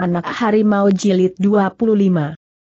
Anak Harimau Jilid 25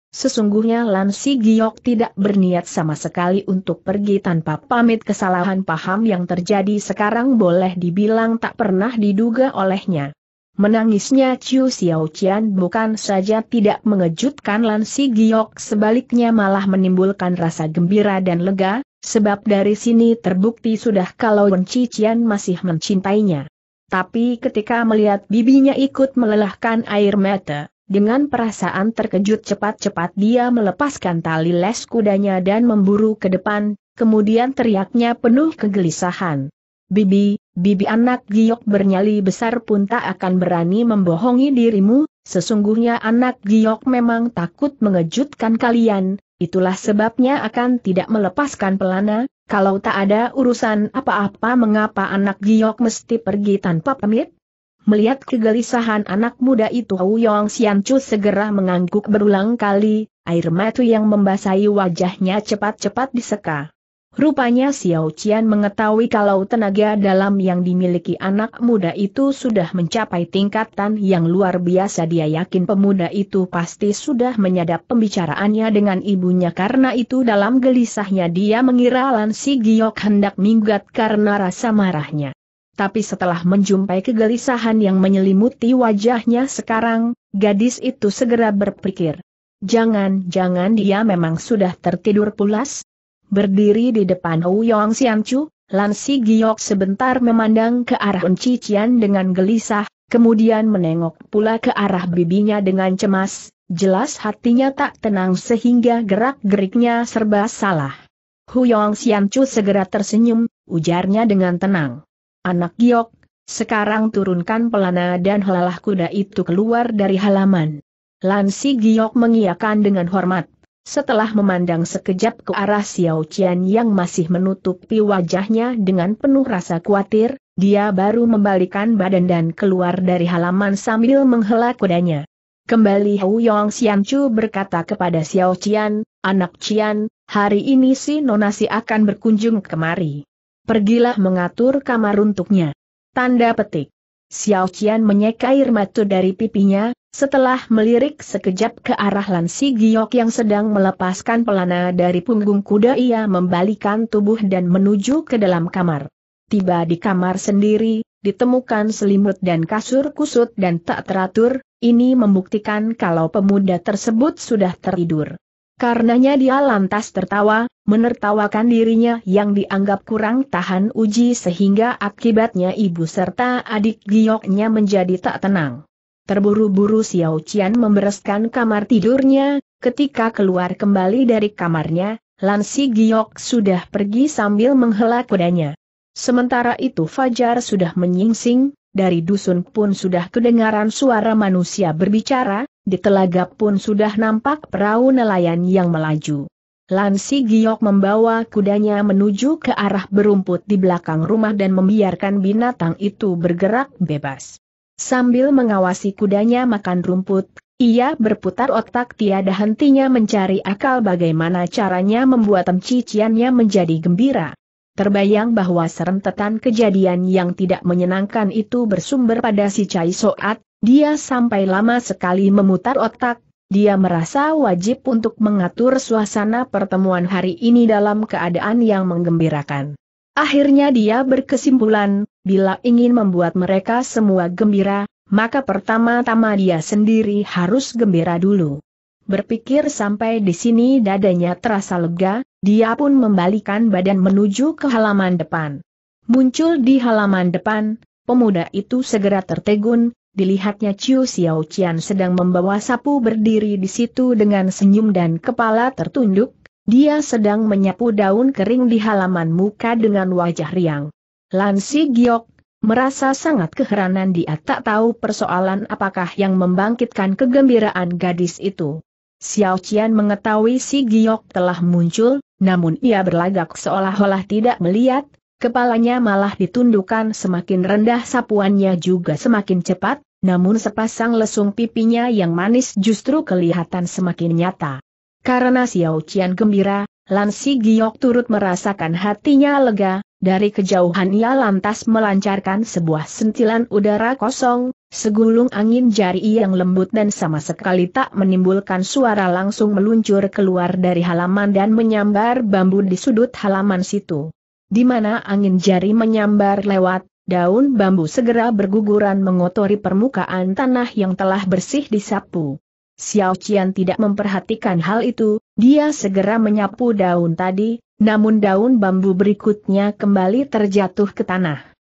Sesungguhnya Lan Si Giok tidak berniat sama sekali untuk pergi tanpa pamit kesalahan paham yang terjadi sekarang boleh dibilang tak pernah diduga olehnya. Menangisnya Chiu Xiao Qian bukan saja tidak mengejutkan Lan Si Giok sebaliknya malah menimbulkan rasa gembira dan lega, sebab dari sini terbukti sudah kalau Wen Qian masih mencintainya. Tapi ketika melihat bibinya ikut melelahkan air mata, dengan perasaan terkejut cepat-cepat dia melepaskan tali les kudanya dan memburu ke depan, kemudian teriaknya penuh kegelisahan. Bibi, bibi anak giok bernyali besar pun tak akan berani membohongi dirimu, sesungguhnya anak giok memang takut mengejutkan kalian, itulah sebabnya akan tidak melepaskan pelana, kalau tak ada urusan apa-apa mengapa anak giok mesti pergi tanpa pamit? Melihat kegelisahan anak muda itu Sian Chu segera mengangguk berulang kali, air mata yang membasahi wajahnya cepat-cepat diseka. Rupanya Xiao Qian mengetahui kalau tenaga dalam yang dimiliki anak muda itu sudah mencapai tingkatan yang luar biasa dia yakin pemuda itu pasti sudah menyadap pembicaraannya dengan ibunya karena itu dalam gelisahnya dia mengira Lan Si Giok hendak minggat karena rasa marahnya. Tapi setelah menjumpai kegelisahan yang menyelimuti wajahnya sekarang, gadis itu segera berpikir. Jangan-jangan dia memang sudah tertidur pulas? Berdiri di depan Uyong Xianchu, Lan Si Giok sebentar memandang ke arah Encician dengan gelisah, kemudian menengok pula ke arah bibinya dengan cemas, jelas hatinya tak tenang sehingga gerak-geriknya serba salah. Huyong Xianchu segera tersenyum, ujarnya dengan tenang. Anak Giok, sekarang turunkan pelana dan helalah kuda itu keluar dari halaman. Lan Si Giok mengiakan dengan hormat setelah memandang sekejap ke arah Xiao Qian yang masih menutupi wajahnya dengan penuh rasa khawatir, dia baru membalikan badan dan keluar dari halaman sambil menghela kudanya. Kembali Hou Yong Xian Chu berkata kepada Xiao Qian, anak Qian, hari ini si nonasi akan berkunjung kemari. Pergilah mengatur kamar untuknya. Tanda petik. Xiao Qian menyeka air mata dari pipinya, setelah melirik sekejap ke arah Lansi Giok yang sedang melepaskan pelana dari punggung kuda ia membalikan tubuh dan menuju ke dalam kamar. Tiba di kamar sendiri, ditemukan selimut dan kasur kusut dan tak teratur, ini membuktikan kalau pemuda tersebut sudah tertidur. Karenanya dia lantas tertawa, menertawakan dirinya yang dianggap kurang tahan uji sehingga akibatnya ibu serta adik gioknya menjadi tak tenang. Terburu-buru Xiao Qian membereskan kamar tidurnya, ketika keluar kembali dari kamarnya, Lansi Giok sudah pergi sambil menghela kudanya. Sementara itu Fajar sudah menyingsing, dari dusun pun sudah kedengaran suara manusia berbicara, di telaga pun sudah nampak perahu nelayan yang melaju. Lansi Giok membawa kudanya menuju ke arah berumput di belakang rumah dan membiarkan binatang itu bergerak bebas. Sambil mengawasi kudanya makan rumput, ia berputar otak tiada hentinya mencari akal bagaimana caranya membuat ciciannya menjadi gembira. Terbayang bahwa serentetan kejadian yang tidak menyenangkan itu bersumber pada si Cai Soat, dia sampai lama sekali memutar otak, dia merasa wajib untuk mengatur suasana pertemuan hari ini dalam keadaan yang menggembirakan. Akhirnya dia berkesimpulan, bila ingin membuat mereka semua gembira, maka pertama-tama dia sendiri harus gembira dulu. Berpikir sampai di sini dadanya terasa lega, dia pun membalikan badan menuju ke halaman depan. Muncul di halaman depan, pemuda itu segera tertegun, dilihatnya Chiu Xiao Qian sedang membawa sapu berdiri di situ dengan senyum dan kepala tertunduk, dia sedang menyapu daun kering di halaman muka dengan wajah riang. Lansi Giok, merasa sangat keheranan dia tak tahu persoalan apakah yang membangkitkan kegembiraan gadis itu. Xiao Qian mengetahui si Giok telah muncul, namun ia berlagak seolah-olah tidak melihat, kepalanya malah ditundukkan semakin rendah sapuannya juga semakin cepat, namun sepasang lesung pipinya yang manis justru kelihatan semakin nyata. Karena Xiao Qian gembira, Lan Si Giok turut merasakan hatinya lega, dari kejauhan ia lantas melancarkan sebuah sentilan udara kosong, segulung angin jari yang lembut dan sama sekali tak menimbulkan suara langsung meluncur keluar dari halaman dan menyambar bambu di sudut halaman situ. Di mana angin jari menyambar lewat, daun bambu segera berguguran mengotori permukaan tanah yang telah bersih disapu. Xiao Qian tidak memperhatikan hal itu, dia segera menyapu daun tadi, namun daun bambu berikutnya kembali terjatuh ke tanah.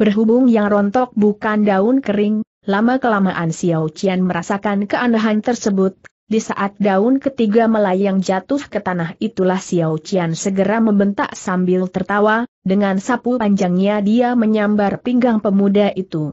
Berhubung yang rontok bukan daun kering, lama-kelamaan Xiao Qian merasakan keanehan tersebut, di saat daun ketiga melayang jatuh ke tanah itulah Xiao Qian segera membentak sambil tertawa, dengan sapu panjangnya dia menyambar pinggang pemuda itu.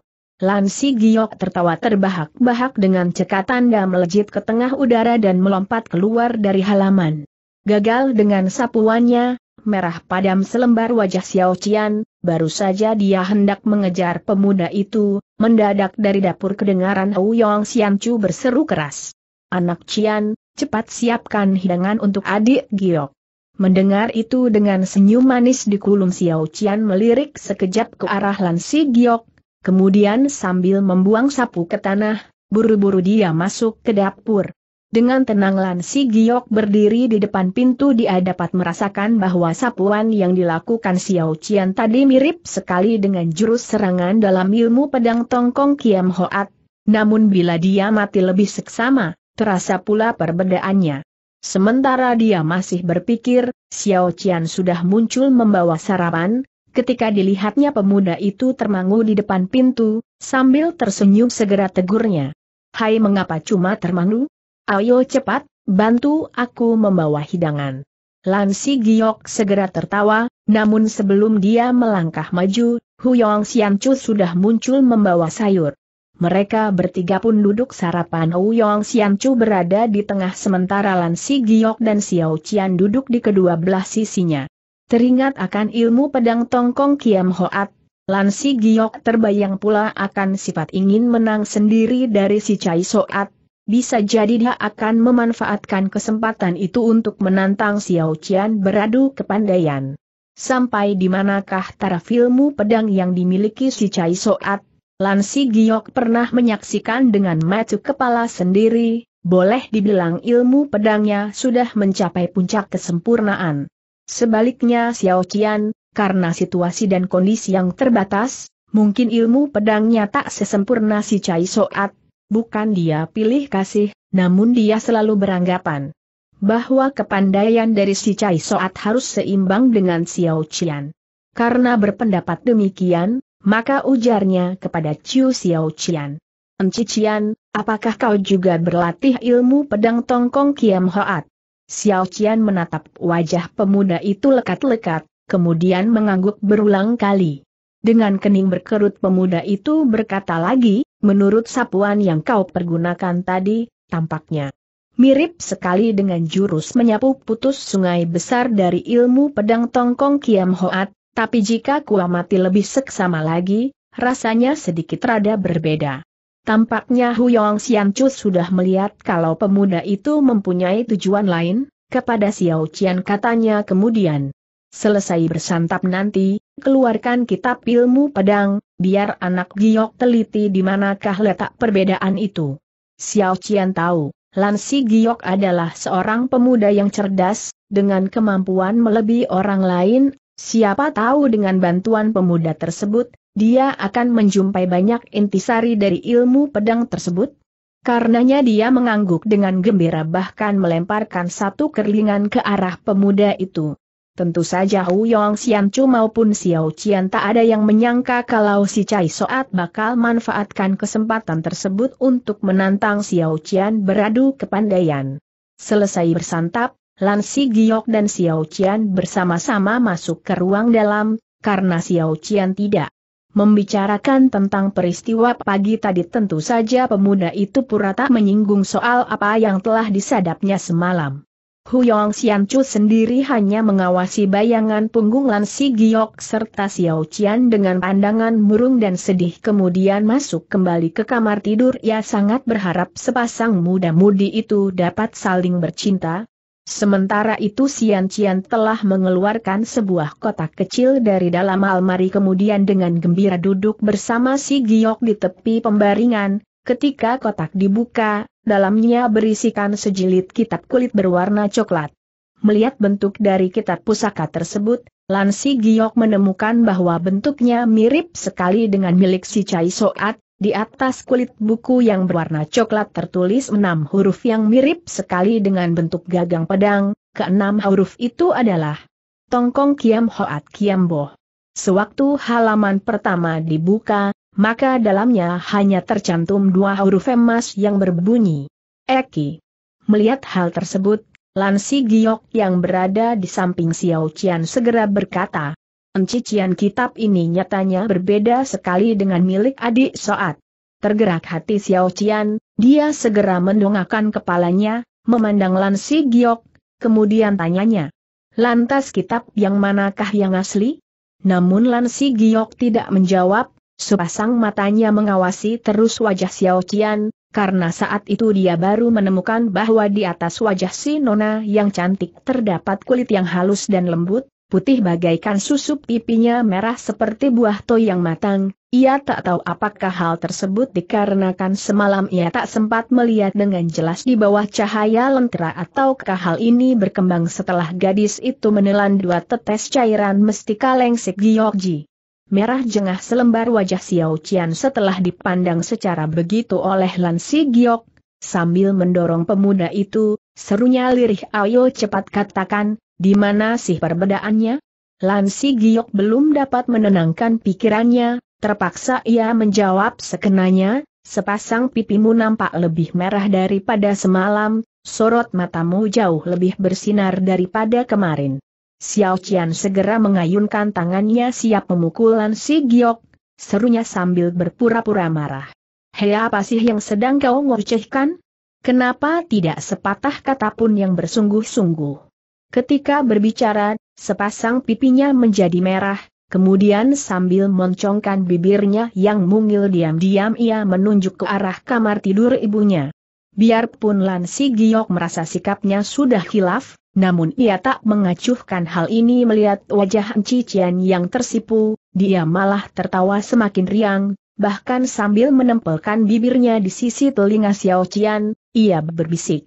Si Giok tertawa terbahak-bahak dengan cekatan dan melejit ke tengah udara dan melompat keluar dari halaman. Gagal dengan sapuannya, merah padam selembar wajah Xiao Qian, baru saja dia hendak mengejar pemuda itu, mendadak dari dapur kedengaran Hou Yong Xian Chu berseru keras. Anak Qian, cepat siapkan hidangan untuk adik Giok. Mendengar itu dengan senyum manis di kulum Xiao Qian melirik sekejap ke arah Lansi Giok, kemudian sambil membuang sapu ke tanah, buru-buru dia masuk ke dapur. Dengan tenang Lan Si Giok berdiri di depan pintu dia dapat merasakan bahwa sapuan yang dilakukan Xiao Qian tadi mirip sekali dengan jurus serangan dalam ilmu pedang Tongkong Kiam Hoat. Namun bila dia mati lebih seksama, terasa pula perbedaannya. Sementara dia masih berpikir, Xiao Qian sudah muncul membawa sarapan, ketika dilihatnya pemuda itu termangu di depan pintu, sambil tersenyum segera tegurnya. Hai mengapa cuma termangu? Ayo cepat, bantu aku membawa hidangan. Lansi Giok segera tertawa, namun sebelum dia melangkah maju, Huyong Siancu sudah muncul membawa sayur. Mereka bertiga pun duduk sarapan Huyong Siancu berada di tengah sementara Lan Si Giok dan Xiao Qian duduk di kedua belah sisinya. Teringat akan ilmu pedang Tongkong Kiam Hoat, Lan Giok terbayang pula akan sifat ingin menang sendiri dari si Cai Soat, bisa jadi dia akan memanfaatkan kesempatan itu untuk menantang Xiao Qian beradu kepandaian. Sampai di manakah taraf ilmu pedang yang dimiliki si Chai Soat? Lansi Giok pernah menyaksikan dengan mata kepala sendiri, boleh dibilang ilmu pedangnya sudah mencapai puncak kesempurnaan. Sebaliknya Xiao Qian, karena situasi dan kondisi yang terbatas, mungkin ilmu pedangnya tak sesempurna si Chai Soat, Bukan dia pilih kasih, namun dia selalu beranggapan bahwa kepandaian dari si Cai Soat harus seimbang dengan Xiao Qian. Karena berpendapat demikian, maka ujarnya kepada Ciu Xiao Qian. Enci Qian, apakah kau juga berlatih ilmu pedang tongkong Kiam Hoat? Xiao Qian menatap wajah pemuda itu lekat-lekat, kemudian mengangguk berulang kali. Dengan kening berkerut pemuda itu berkata lagi, menurut sapuan yang kau pergunakan tadi, tampaknya mirip sekali dengan jurus menyapu putus sungai besar dari ilmu pedang tongkong Kiam Hoat, tapi jika kuamati lebih seksama lagi, rasanya sedikit rada berbeda. Tampaknya Huyong Xianchu sudah melihat kalau pemuda itu mempunyai tujuan lain, kepada Xiao Qian katanya kemudian. Selesai bersantap nanti, keluarkan kitab ilmu pedang, biar anak giok teliti di manakah letak perbedaan itu. Xiao Qian tahu, Lansi Giok adalah seorang pemuda yang cerdas, dengan kemampuan melebihi orang lain, siapa tahu dengan bantuan pemuda tersebut, dia akan menjumpai banyak intisari dari ilmu pedang tersebut. Karenanya dia mengangguk dengan gembira bahkan melemparkan satu kerlingan ke arah pemuda itu. Tentu saja Hu Yong Xian Chu maupun Xiao Qian tak ada yang menyangka kalau si Cai Soat bakal manfaatkan kesempatan tersebut untuk menantang Xiao Qian beradu kepandaian. Selesai bersantap, Lan Si Giok dan Xiao Qian bersama-sama masuk ke ruang dalam, karena Xiao Qian tidak. Membicarakan tentang peristiwa pagi tadi tentu saja pemuda itu pura tak menyinggung soal apa yang telah disadapnya semalam. Huyong Xianchu sendiri hanya mengawasi bayangan punggung Lan Si Giok serta Xiao Qian dengan pandangan murung dan sedih kemudian masuk kembali ke kamar tidur ia sangat berharap sepasang muda-mudi itu dapat saling bercinta. Sementara itu Xian Qian telah mengeluarkan sebuah kotak kecil dari dalam almari kemudian dengan gembira duduk bersama Si Giok di tepi pembaringan, ketika kotak dibuka, dalamnya berisikan sejilid kitab kulit berwarna coklat. Melihat bentuk dari kitab pusaka tersebut, Lansi Giok menemukan bahwa bentuknya mirip sekali dengan milik si Cai Soat, di atas kulit buku yang berwarna coklat tertulis enam huruf yang mirip sekali dengan bentuk gagang pedang, keenam huruf itu adalah Tongkong Kiam Hoat Kiam Boh. Sewaktu halaman pertama dibuka, maka dalamnya hanya tercantum dua huruf emas yang berbunyi. Eki. Melihat hal tersebut, Lansi Giok yang berada di samping Xiao Qian segera berkata, Encician kitab ini nyatanya berbeda sekali dengan milik adik Soat. Tergerak hati Xiao Qian, dia segera mendongakkan kepalanya, memandang Lansi Giok, kemudian tanyanya, Lantas kitab yang manakah yang asli? Namun Lansi Giok tidak menjawab, Sepasang matanya mengawasi terus wajah Xiao Qian, karena saat itu dia baru menemukan bahwa di atas wajah si Nona yang cantik terdapat kulit yang halus dan lembut, putih bagaikan susu pipinya merah seperti buah toy yang matang, ia tak tahu apakah hal tersebut dikarenakan semalam ia tak sempat melihat dengan jelas di bawah cahaya lentera ataukah hal ini berkembang setelah gadis itu menelan dua tetes cairan mestika kaleng Giokji. Merah jengah selembar wajah Xiao Qian setelah dipandang secara begitu oleh Lan Si Giok, sambil mendorong pemuda itu, serunya lirih ayo cepat katakan, di mana sih perbedaannya? Lan Si Giok belum dapat menenangkan pikirannya, terpaksa ia menjawab sekenanya, sepasang pipimu nampak lebih merah daripada semalam, sorot matamu jauh lebih bersinar daripada kemarin. Xiao Qian segera mengayunkan tangannya siap memukulan si Giok, serunya sambil berpura-pura marah. Hei apa sih yang sedang kau ngocehkan? Kenapa tidak sepatah kata pun yang bersungguh-sungguh? Ketika berbicara, sepasang pipinya menjadi merah, Kemudian sambil moncongkan bibirnya yang mungil diam-diam ia menunjuk ke arah kamar tidur ibunya. Biarpun Lan Si Giok merasa sikapnya sudah hilaf. Namun ia tak mengacuhkan hal ini melihat wajah Cician yang tersipu, dia malah tertawa semakin riang, bahkan sambil menempelkan bibirnya di sisi telinga Xiao Qian, ia berbisik.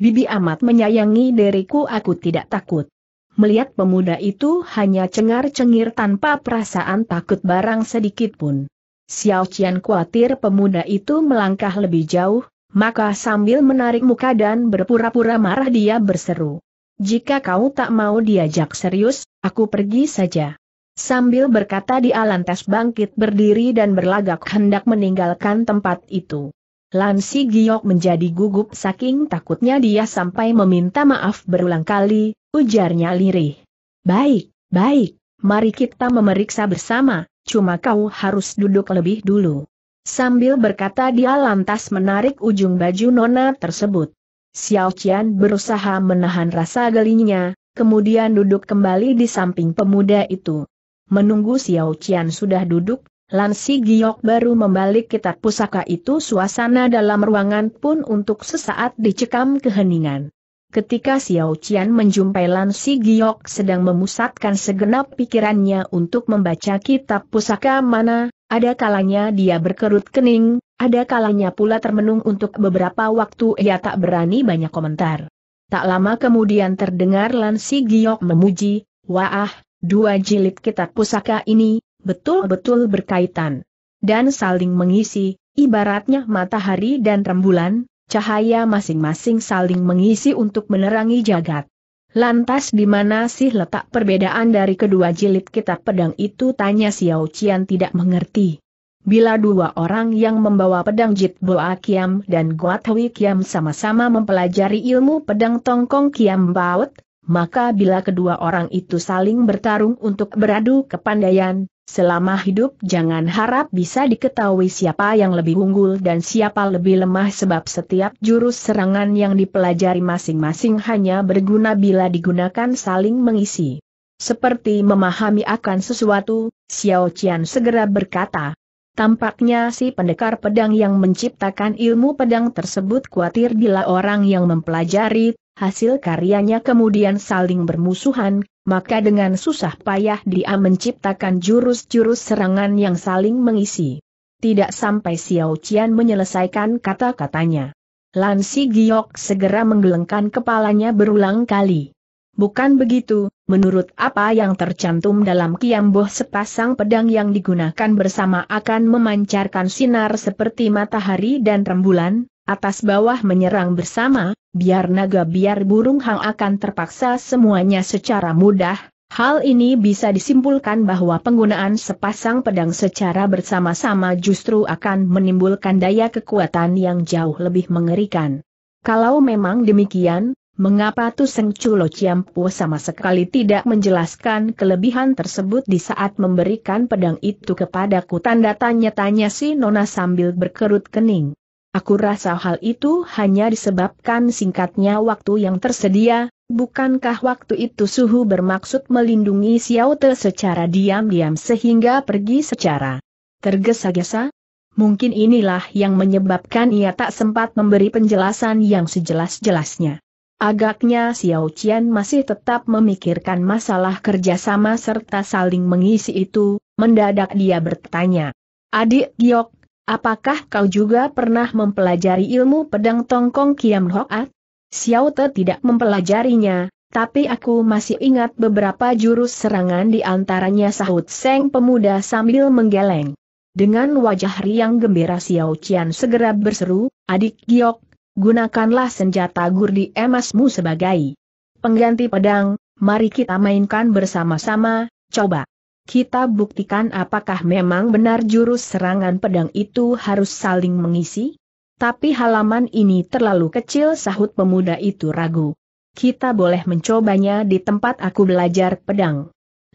Bibi amat menyayangi diriku aku tidak takut. Melihat pemuda itu hanya cengar-cengir tanpa perasaan takut barang sedikit pun. Xiao Qian khawatir pemuda itu melangkah lebih jauh, maka sambil menarik muka dan berpura-pura marah dia berseru. Jika kau tak mau diajak serius, aku pergi saja. Sambil berkata dia lantas bangkit berdiri dan berlagak hendak meninggalkan tempat itu. Lansi Giok menjadi gugup saking takutnya dia sampai meminta maaf berulang kali, ujarnya lirih. Baik, baik, mari kita memeriksa bersama, cuma kau harus duduk lebih dulu. Sambil berkata dia lantas menarik ujung baju nona tersebut. Xiao Qian berusaha menahan rasa gelinya, kemudian duduk kembali di samping pemuda itu. Menunggu Xiao Qian sudah duduk, Lan Si Giok baru membalik kitab pusaka itu suasana dalam ruangan pun untuk sesaat dicekam keheningan. Ketika Xiao Qian menjumpai Lan Si Giok sedang memusatkan segenap pikirannya untuk membaca kitab pusaka mana, ada kalanya dia berkerut kening, ada kalanya pula termenung untuk beberapa waktu ia tak berani banyak komentar. Tak lama kemudian terdengar Lansi Giok memuji, Wah, dua jilid kitab pusaka ini, betul-betul berkaitan. Dan saling mengisi, ibaratnya matahari dan rembulan, cahaya masing-masing saling mengisi untuk menerangi jagat. Lantas di mana sih letak perbedaan dari kedua jilid kitab pedang itu tanya Xiao Qian tidak mengerti. Bila dua orang yang membawa pedang Jit Boa Kiam dan Guatawi Kiam sama-sama mempelajari ilmu pedang Tongkong Kiam Baut, maka bila kedua orang itu saling bertarung untuk beradu kepandaian, selama hidup jangan harap bisa diketahui siapa yang lebih unggul dan siapa lebih lemah sebab setiap jurus serangan yang dipelajari masing-masing hanya berguna bila digunakan saling mengisi. Seperti memahami akan sesuatu, Xiao Qian segera berkata, Tampaknya si pendekar pedang yang menciptakan ilmu pedang tersebut khawatir bila orang yang mempelajari hasil karyanya kemudian saling bermusuhan, maka dengan susah payah dia menciptakan jurus-jurus serangan yang saling mengisi. Tidak sampai Xiao Qian menyelesaikan kata-katanya. Lansi Giok segera menggelengkan kepalanya berulang kali. Bukan begitu, menurut apa yang tercantum dalam kiamboh sepasang pedang yang digunakan bersama akan memancarkan sinar seperti matahari dan rembulan, atas bawah menyerang bersama, biar naga biar burung hang akan terpaksa semuanya secara mudah. Hal ini bisa disimpulkan bahwa penggunaan sepasang pedang secara bersama-sama justru akan menimbulkan daya kekuatan yang jauh lebih mengerikan. Kalau memang demikian, Mengapa Tuseng Culo Ciampu sama sekali tidak menjelaskan kelebihan tersebut di saat memberikan pedang itu kepadaku tanda tanya-tanya si Nona sambil berkerut kening. Aku rasa hal itu hanya disebabkan singkatnya waktu yang tersedia, bukankah waktu itu suhu bermaksud melindungi Xiao Te secara diam-diam sehingga pergi secara tergesa-gesa? Mungkin inilah yang menyebabkan ia tak sempat memberi penjelasan yang sejelas-jelasnya. Agaknya Xiao Qian masih tetap memikirkan masalah kerjasama serta saling mengisi itu, mendadak dia bertanya. Adik Giok, apakah kau juga pernah mempelajari ilmu pedang tongkong Kiam Hoat? Xiao Te tidak mempelajarinya, tapi aku masih ingat beberapa jurus serangan di antaranya sahut Seng pemuda sambil menggeleng. Dengan wajah riang gembira Xiao Qian segera berseru, adik Giok, gunakanlah senjata gurdi emasmu sebagai pengganti pedang, mari kita mainkan bersama-sama, coba. Kita buktikan apakah memang benar jurus serangan pedang itu harus saling mengisi? Tapi halaman ini terlalu kecil sahut pemuda itu ragu. Kita boleh mencobanya di tempat aku belajar pedang.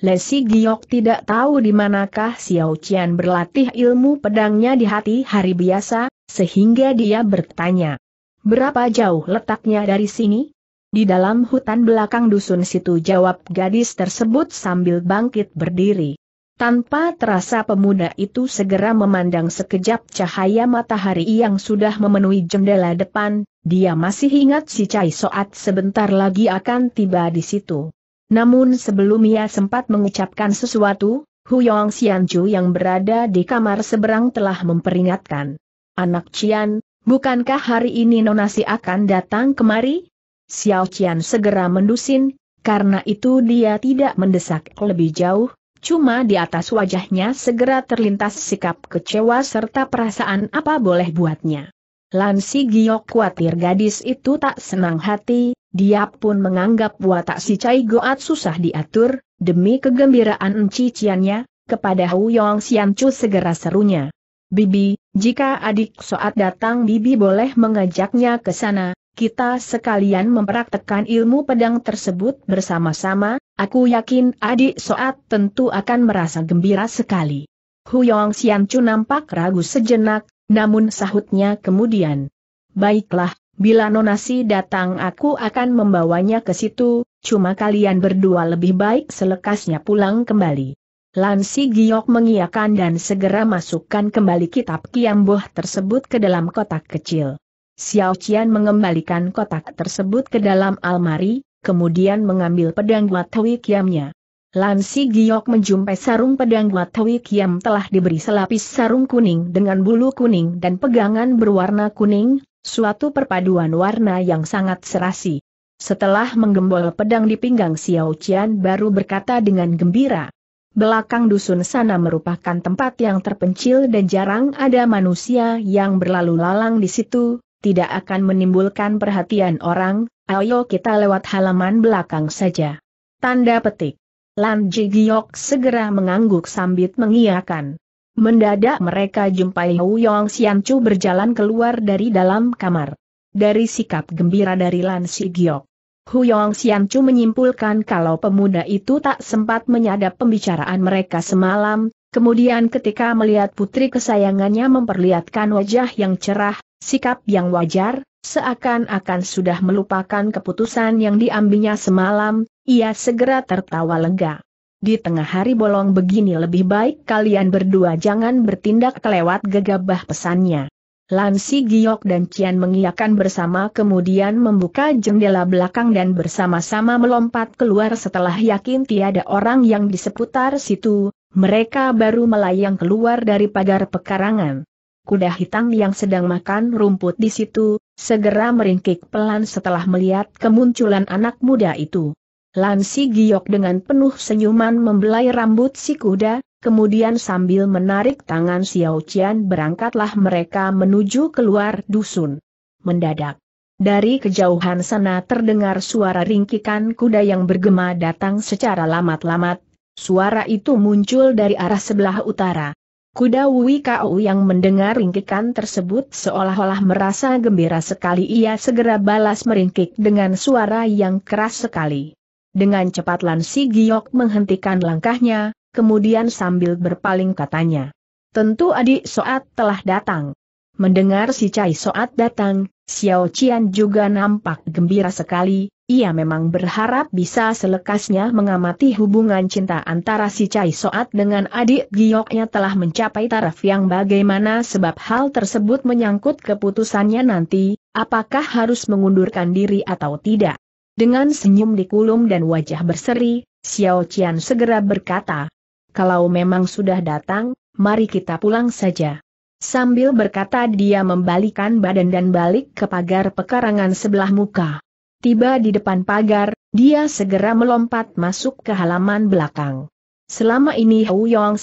Lesi Giok tidak tahu di manakah Xiao Qian berlatih ilmu pedangnya di hati hari biasa, sehingga dia bertanya, Berapa jauh letaknya dari sini? Di dalam hutan belakang dusun situ jawab gadis tersebut sambil bangkit berdiri. Tanpa terasa pemuda itu segera memandang sekejap cahaya matahari yang sudah memenuhi jendela depan, dia masih ingat si Cai Soat sebentar lagi akan tiba di situ. Namun sebelum ia sempat mengucapkan sesuatu, Huyong Xianju yang berada di kamar seberang telah memperingatkan. Anak Cian, Bukankah hari ini Nonasi akan datang kemari? Xiao Qian segera mendusin, karena itu dia tidak mendesak lebih jauh, cuma di atas wajahnya segera terlintas sikap kecewa serta perasaan apa boleh buatnya. Lansi Giok khawatir gadis itu tak senang hati, dia pun menganggap watak si Cai Goat susah diatur, demi kegembiraan ciciannya, kepada Hu Yong Xianchu segera serunya. Bibi, jika adik soat datang Bibi boleh mengajaknya ke sana, kita sekalian mempraktekkan ilmu pedang tersebut bersama-sama, aku yakin adik soat tentu akan merasa gembira sekali. Huyong Xianchu nampak ragu sejenak, namun sahutnya kemudian. Baiklah, bila nonasi datang aku akan membawanya ke situ, cuma kalian berdua lebih baik selekasnya pulang kembali. Lansi Giok mengiakan dan segera masukkan kembali kitab Kiamboh tersebut ke dalam kotak kecil. Xiao Qian mengembalikan kotak tersebut ke dalam almari, kemudian mengambil pedang Watawi Kiamnya. Lansi Giok menjumpai sarung pedang Watawi Kiam telah diberi selapis sarung kuning dengan bulu kuning dan pegangan berwarna kuning, suatu perpaduan warna yang sangat serasi. Setelah menggembol pedang di pinggang Xiao Qian baru berkata dengan gembira, Belakang dusun sana merupakan tempat yang terpencil dan jarang ada manusia yang berlalu lalang di situ, tidak akan menimbulkan perhatian orang, ayo kita lewat halaman belakang saja. Tanda petik. Lan Jigiok segera mengangguk sambil mengiakan. Mendadak mereka jumpai Hou Yong Xiancu berjalan keluar dari dalam kamar. Dari sikap gembira dari Lan Jigiok Huyong Xianchu menyimpulkan kalau pemuda itu tak sempat menyadap pembicaraan mereka semalam, kemudian ketika melihat putri kesayangannya memperlihatkan wajah yang cerah, sikap yang wajar, seakan-akan sudah melupakan keputusan yang diambilnya semalam, ia segera tertawa lega. Di tengah hari bolong begini lebih baik kalian berdua jangan bertindak kelewat gegabah pesannya. Lansi Giok dan Cian mengiakan bersama kemudian membuka jendela belakang dan bersama-sama melompat keluar setelah yakin tiada orang yang di seputar situ, mereka baru melayang keluar dari pagar pekarangan. Kuda hitam yang sedang makan rumput di situ, segera meringkik pelan setelah melihat kemunculan anak muda itu. Lansi Giok dengan penuh senyuman membelai rambut si kuda, Kemudian sambil menarik tangan Xiao Qian berangkatlah mereka menuju keluar dusun. Mendadak. Dari kejauhan sana terdengar suara ringkikan kuda yang bergema datang secara lamat-lamat. Suara itu muncul dari arah sebelah utara. Kuda Wui Kau yang mendengar ringkikan tersebut seolah-olah merasa gembira sekali ia segera balas meringkik dengan suara yang keras sekali. Dengan cepat Lan Giok menghentikan langkahnya, kemudian sambil berpaling katanya. Tentu adik Soat telah datang. Mendengar si Cai Soat datang, Xiao Qian juga nampak gembira sekali, ia memang berharap bisa selekasnya mengamati hubungan cinta antara si Cai Soat dengan adik Gioknya telah mencapai taraf yang bagaimana sebab hal tersebut menyangkut keputusannya nanti, apakah harus mengundurkan diri atau tidak. Dengan senyum dikulum dan wajah berseri, Xiao Qian segera berkata, kalau memang sudah datang, mari kita pulang saja. Sambil berkata dia membalikan badan dan balik ke pagar pekarangan sebelah muka. Tiba di depan pagar, dia segera melompat masuk ke halaman belakang. Selama ini Hou Yong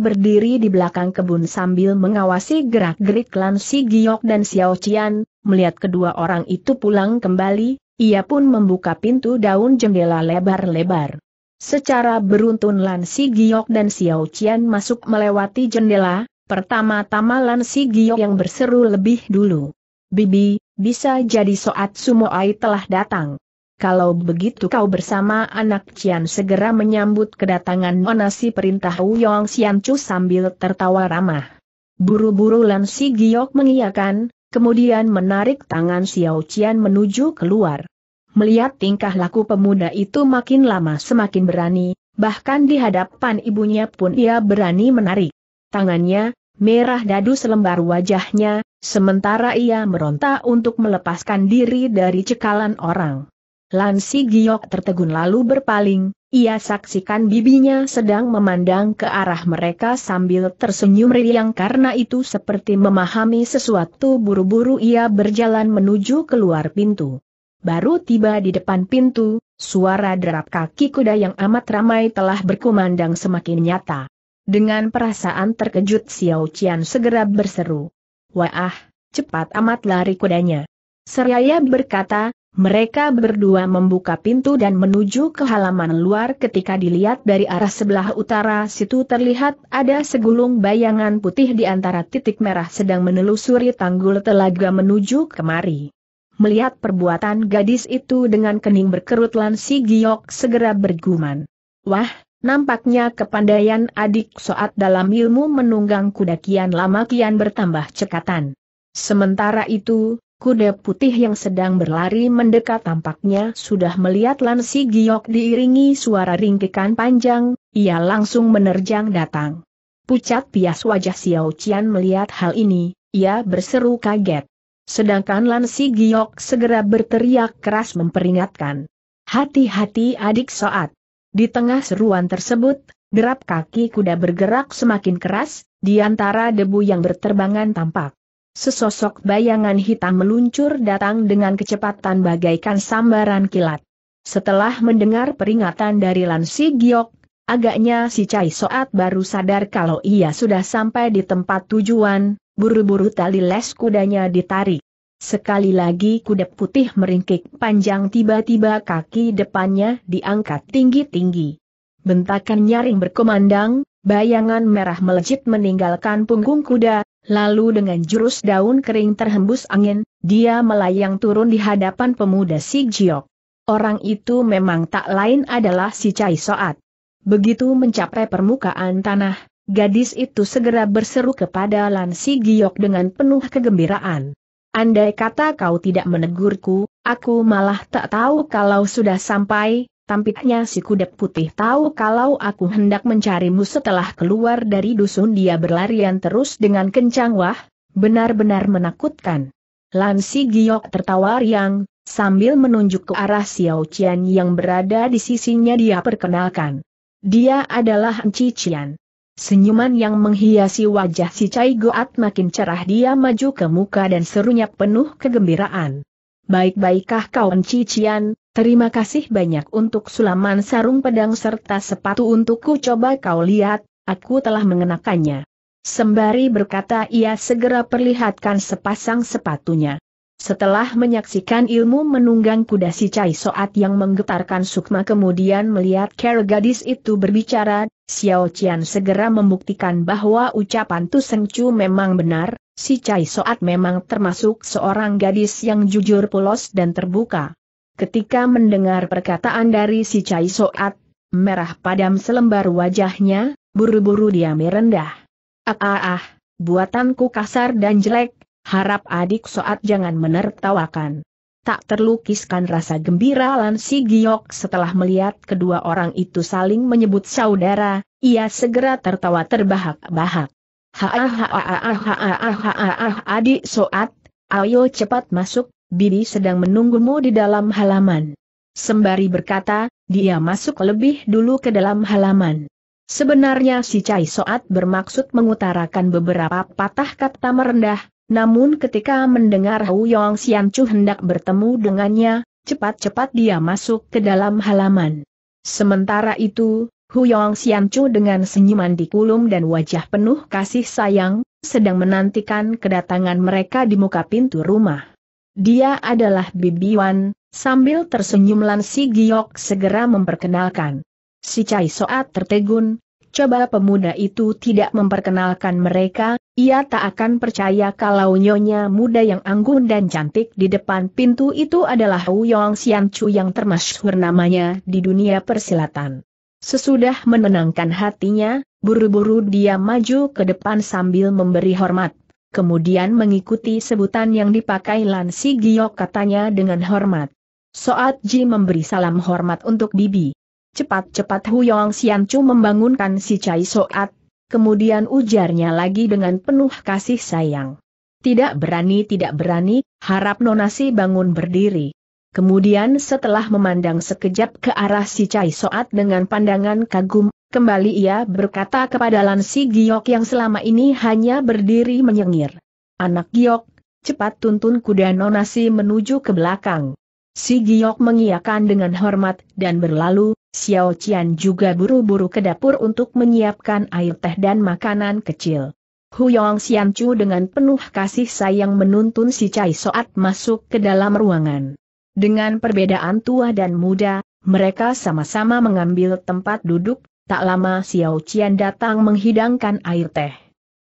berdiri di belakang kebun sambil mengawasi gerak-gerik Lan Si Giok dan Xiao Qian, melihat kedua orang itu pulang kembali, ia pun membuka pintu daun jendela lebar-lebar. Secara beruntun Lan Si Giok dan Xiao Qian masuk melewati jendela, pertama-tama Lan Si Giok yang berseru lebih dulu. Bibi, bisa jadi Soat Ai telah datang. Kalau begitu kau bersama anak Qian segera menyambut kedatangan Si perintah Wuyong Xianchu sambil tertawa ramah. Buru-buru Lan Si Giok mengiyakan, kemudian menarik tangan Xiao Qian menuju keluar. Melihat tingkah laku pemuda itu makin lama semakin berani, bahkan di hadapan ibunya pun ia berani menarik. Tangannya, merah dadu selembar wajahnya, sementara ia meronta untuk melepaskan diri dari cekalan orang. Lansi Giok tertegun lalu berpaling, ia saksikan bibinya sedang memandang ke arah mereka sambil tersenyum riang karena itu seperti memahami sesuatu buru-buru ia berjalan menuju keluar pintu. Baru tiba di depan pintu, suara derap kaki kuda yang amat ramai telah berkumandang semakin nyata. Dengan perasaan terkejut Xiao Qian segera berseru. Wah, cepat amat lari kudanya. Seraya berkata, mereka berdua membuka pintu dan menuju ke halaman luar ketika dilihat dari arah sebelah utara situ terlihat ada segulung bayangan putih di antara titik merah sedang menelusuri tanggul telaga menuju kemari. Melihat perbuatan gadis itu dengan kening berkerut Lan Si Giok segera berguman. Wah, nampaknya kepandaian adik soat dalam ilmu menunggang kuda kian lama kian bertambah cekatan. Sementara itu, kuda putih yang sedang berlari mendekat tampaknya sudah melihat Lan Si Giok diiringi suara ringkikan panjang, ia langsung menerjang datang. Pucat pias wajah Xiao Qian melihat hal ini, ia berseru kaget. Sedangkan Lan Si Giok segera berteriak keras memperingatkan. Hati-hati adik soat. Di tengah seruan tersebut, derap kaki kuda bergerak semakin keras, di antara debu yang berterbangan tampak. Sesosok bayangan hitam meluncur datang dengan kecepatan bagaikan sambaran kilat. Setelah mendengar peringatan dari Lan Si Giok, agaknya si Cai Soat baru sadar kalau ia sudah sampai di tempat tujuan, Buru-buru tali les kudanya ditarik. Sekali lagi kuda putih meringkik panjang tiba-tiba kaki depannya diangkat tinggi-tinggi. Bentakan nyaring berkumandang, bayangan merah melejit meninggalkan punggung kuda, lalu dengan jurus daun kering terhembus angin, dia melayang turun di hadapan pemuda si Jiok. Orang itu memang tak lain adalah si Cai Soat. Begitu mencapai permukaan tanah, Gadis itu segera berseru kepada Lan Giok dengan penuh kegembiraan. Andai kata kau tidak menegurku, aku malah tak tahu kalau sudah sampai, tampaknya si kuda putih tahu kalau aku hendak mencarimu setelah keluar dari dusun dia berlarian terus dengan kencang wah, benar-benar menakutkan. Lan Giok tertawa riang, sambil menunjuk ke arah Xiao Qian yang berada di sisinya dia perkenalkan. Dia adalah Enci Qian. Senyuman yang menghiasi wajah si Cai Goat makin cerah dia maju ke muka dan serunya penuh kegembiraan. Baik-baikkah kawan cician, terima kasih banyak untuk sulaman sarung pedang serta sepatu untukku coba kau lihat, aku telah mengenakannya. Sembari berkata ia segera perlihatkan sepasang sepatunya. Setelah menyaksikan ilmu menunggang kuda si Cai Soat yang menggetarkan Sukma kemudian melihat kera gadis itu berbicara, Xiao Qian segera membuktikan bahwa ucapan Tu Seng Chu memang benar, si Cai Soat memang termasuk seorang gadis yang jujur polos dan terbuka. Ketika mendengar perkataan dari si Cai Soat, merah padam selembar wajahnya, buru-buru dia merendah. Ah ah ah, buatanku kasar dan jelek, harap adik Soat jangan menertawakan tak terlukiskan rasa gembira Lan Si Giok setelah melihat kedua orang itu saling menyebut saudara, ia segera tertawa terbahak-bahak. Adik Soat, ayo cepat masuk, Bibi sedang menunggumu di dalam halaman. Sembari berkata, dia masuk lebih dulu ke dalam halaman. Sebenarnya si Cai Soat bermaksud mengutarakan beberapa patah kata merendah, namun ketika mendengar Huyong Xian Chu hendak bertemu dengannya, cepat-cepat dia masuk ke dalam halaman. Sementara itu, Huyong Xian Chu dengan senyuman di kulum dan wajah penuh kasih sayang, sedang menantikan kedatangan mereka di muka pintu rumah. Dia adalah Bibi Wan, sambil tersenyum Lan Si Giok segera memperkenalkan. Si Cai Soat tertegun, coba pemuda itu tidak memperkenalkan mereka, ia tak akan percaya kalau nyonya muda yang anggun dan cantik di depan pintu itu adalah Wuyong Xian Chu yang termasyhur namanya di dunia persilatan. Sesudah menenangkan hatinya, buru-buru dia maju ke depan sambil memberi hormat. Kemudian mengikuti sebutan yang dipakai Lan Si Giok katanya dengan hormat. Soat Ji memberi salam hormat untuk Bibi. Cepat-cepat Huyong Xian Chu membangunkan si Cai Soat kemudian ujarnya lagi dengan penuh kasih sayang. Tidak berani tidak berani, harap nonasi bangun berdiri. Kemudian setelah memandang sekejap ke arah si Cai Soat dengan pandangan kagum, kembali ia berkata kepada Lansi Giok yang selama ini hanya berdiri menyengir. Anak Giok, cepat tuntun kuda nonasi menuju ke belakang. Si Giok mengiakan dengan hormat dan berlalu, Xiao Qian juga buru-buru ke dapur untuk menyiapkan air teh dan makanan kecil. Huyong Xian Chu dengan penuh kasih sayang menuntun si Cai Soat masuk ke dalam ruangan. Dengan perbedaan tua dan muda, mereka sama-sama mengambil tempat duduk, tak lama Xiao Qian datang menghidangkan air teh.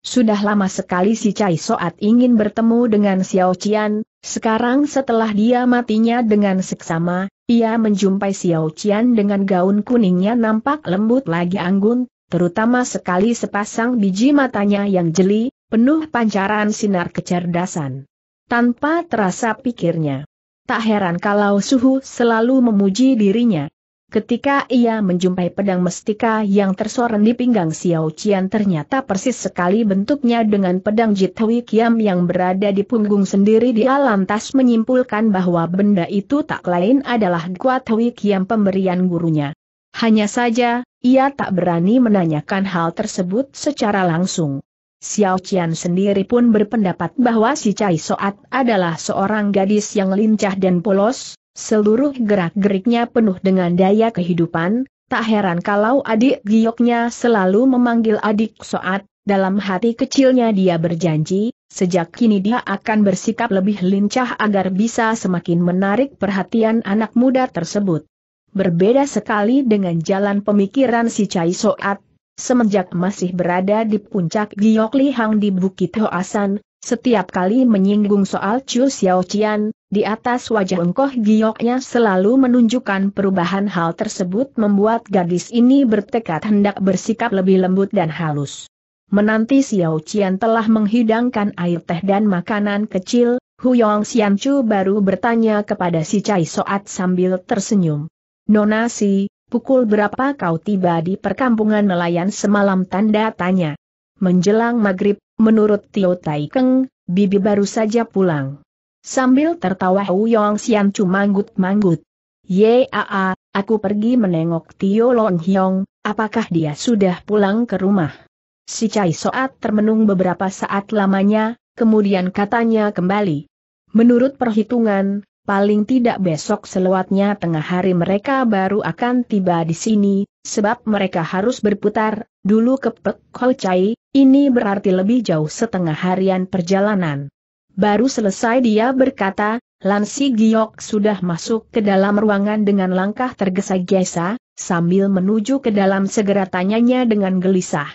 Sudah lama sekali si Cai Soat ingin bertemu dengan Xiao Qian, sekarang setelah dia matinya dengan seksama, ia menjumpai Xiao Qian dengan gaun kuningnya nampak lembut lagi anggun, terutama sekali sepasang biji matanya yang jeli, penuh pancaran sinar kecerdasan. Tanpa terasa pikirnya. Tak heran kalau Suhu selalu memuji dirinya, Ketika ia menjumpai pedang mestika yang tersorot di pinggang Xiao Qian ternyata persis sekali bentuknya dengan pedang Jitwi Kiam yang berada di punggung sendiri dia lantas menyimpulkan bahwa benda itu tak lain adalah Gua Hui Kiam pemberian gurunya. Hanya saja, ia tak berani menanyakan hal tersebut secara langsung. Xiao Qian sendiri pun berpendapat bahwa si Cai Soat adalah seorang gadis yang lincah dan polos, Seluruh gerak-geriknya penuh dengan daya kehidupan, tak heran kalau adik gioknya selalu memanggil adik soat, dalam hati kecilnya dia berjanji, sejak kini dia akan bersikap lebih lincah agar bisa semakin menarik perhatian anak muda tersebut. Berbeda sekali dengan jalan pemikiran si Cai Soat, semenjak masih berada di puncak Giok Lihang di Bukit Hoasan, setiap kali menyinggung soal Chu Xiao Qian, di atas wajah engkoh gioknya selalu menunjukkan perubahan hal tersebut membuat gadis ini bertekad hendak bersikap lebih lembut dan halus. Menanti Xiao Qian telah menghidangkan air teh dan makanan kecil, Huyong Xian Chu baru bertanya kepada si Cai Soat sambil tersenyum. Nona si, pukul berapa kau tiba di perkampungan nelayan semalam tanda tanya. Menjelang maghrib, menurut Tio Tai Keng, Bibi baru saja pulang. Sambil tertawa Hu Yong Xian cuma manggut-manggut. Yaa, aku pergi menengok Tio Long Hyong, apakah dia sudah pulang ke rumah? Si Cai Soat termenung beberapa saat lamanya, kemudian katanya kembali. Menurut perhitungan, paling tidak besok selewatnya tengah hari mereka baru akan tiba di sini, sebab mereka harus berputar, dulu ke Pek Cai, ini berarti lebih jauh setengah harian perjalanan. Baru selesai dia berkata, Lansi Giok sudah masuk ke dalam ruangan dengan langkah tergesa-gesa, sambil menuju ke dalam segera tanyanya dengan gelisah.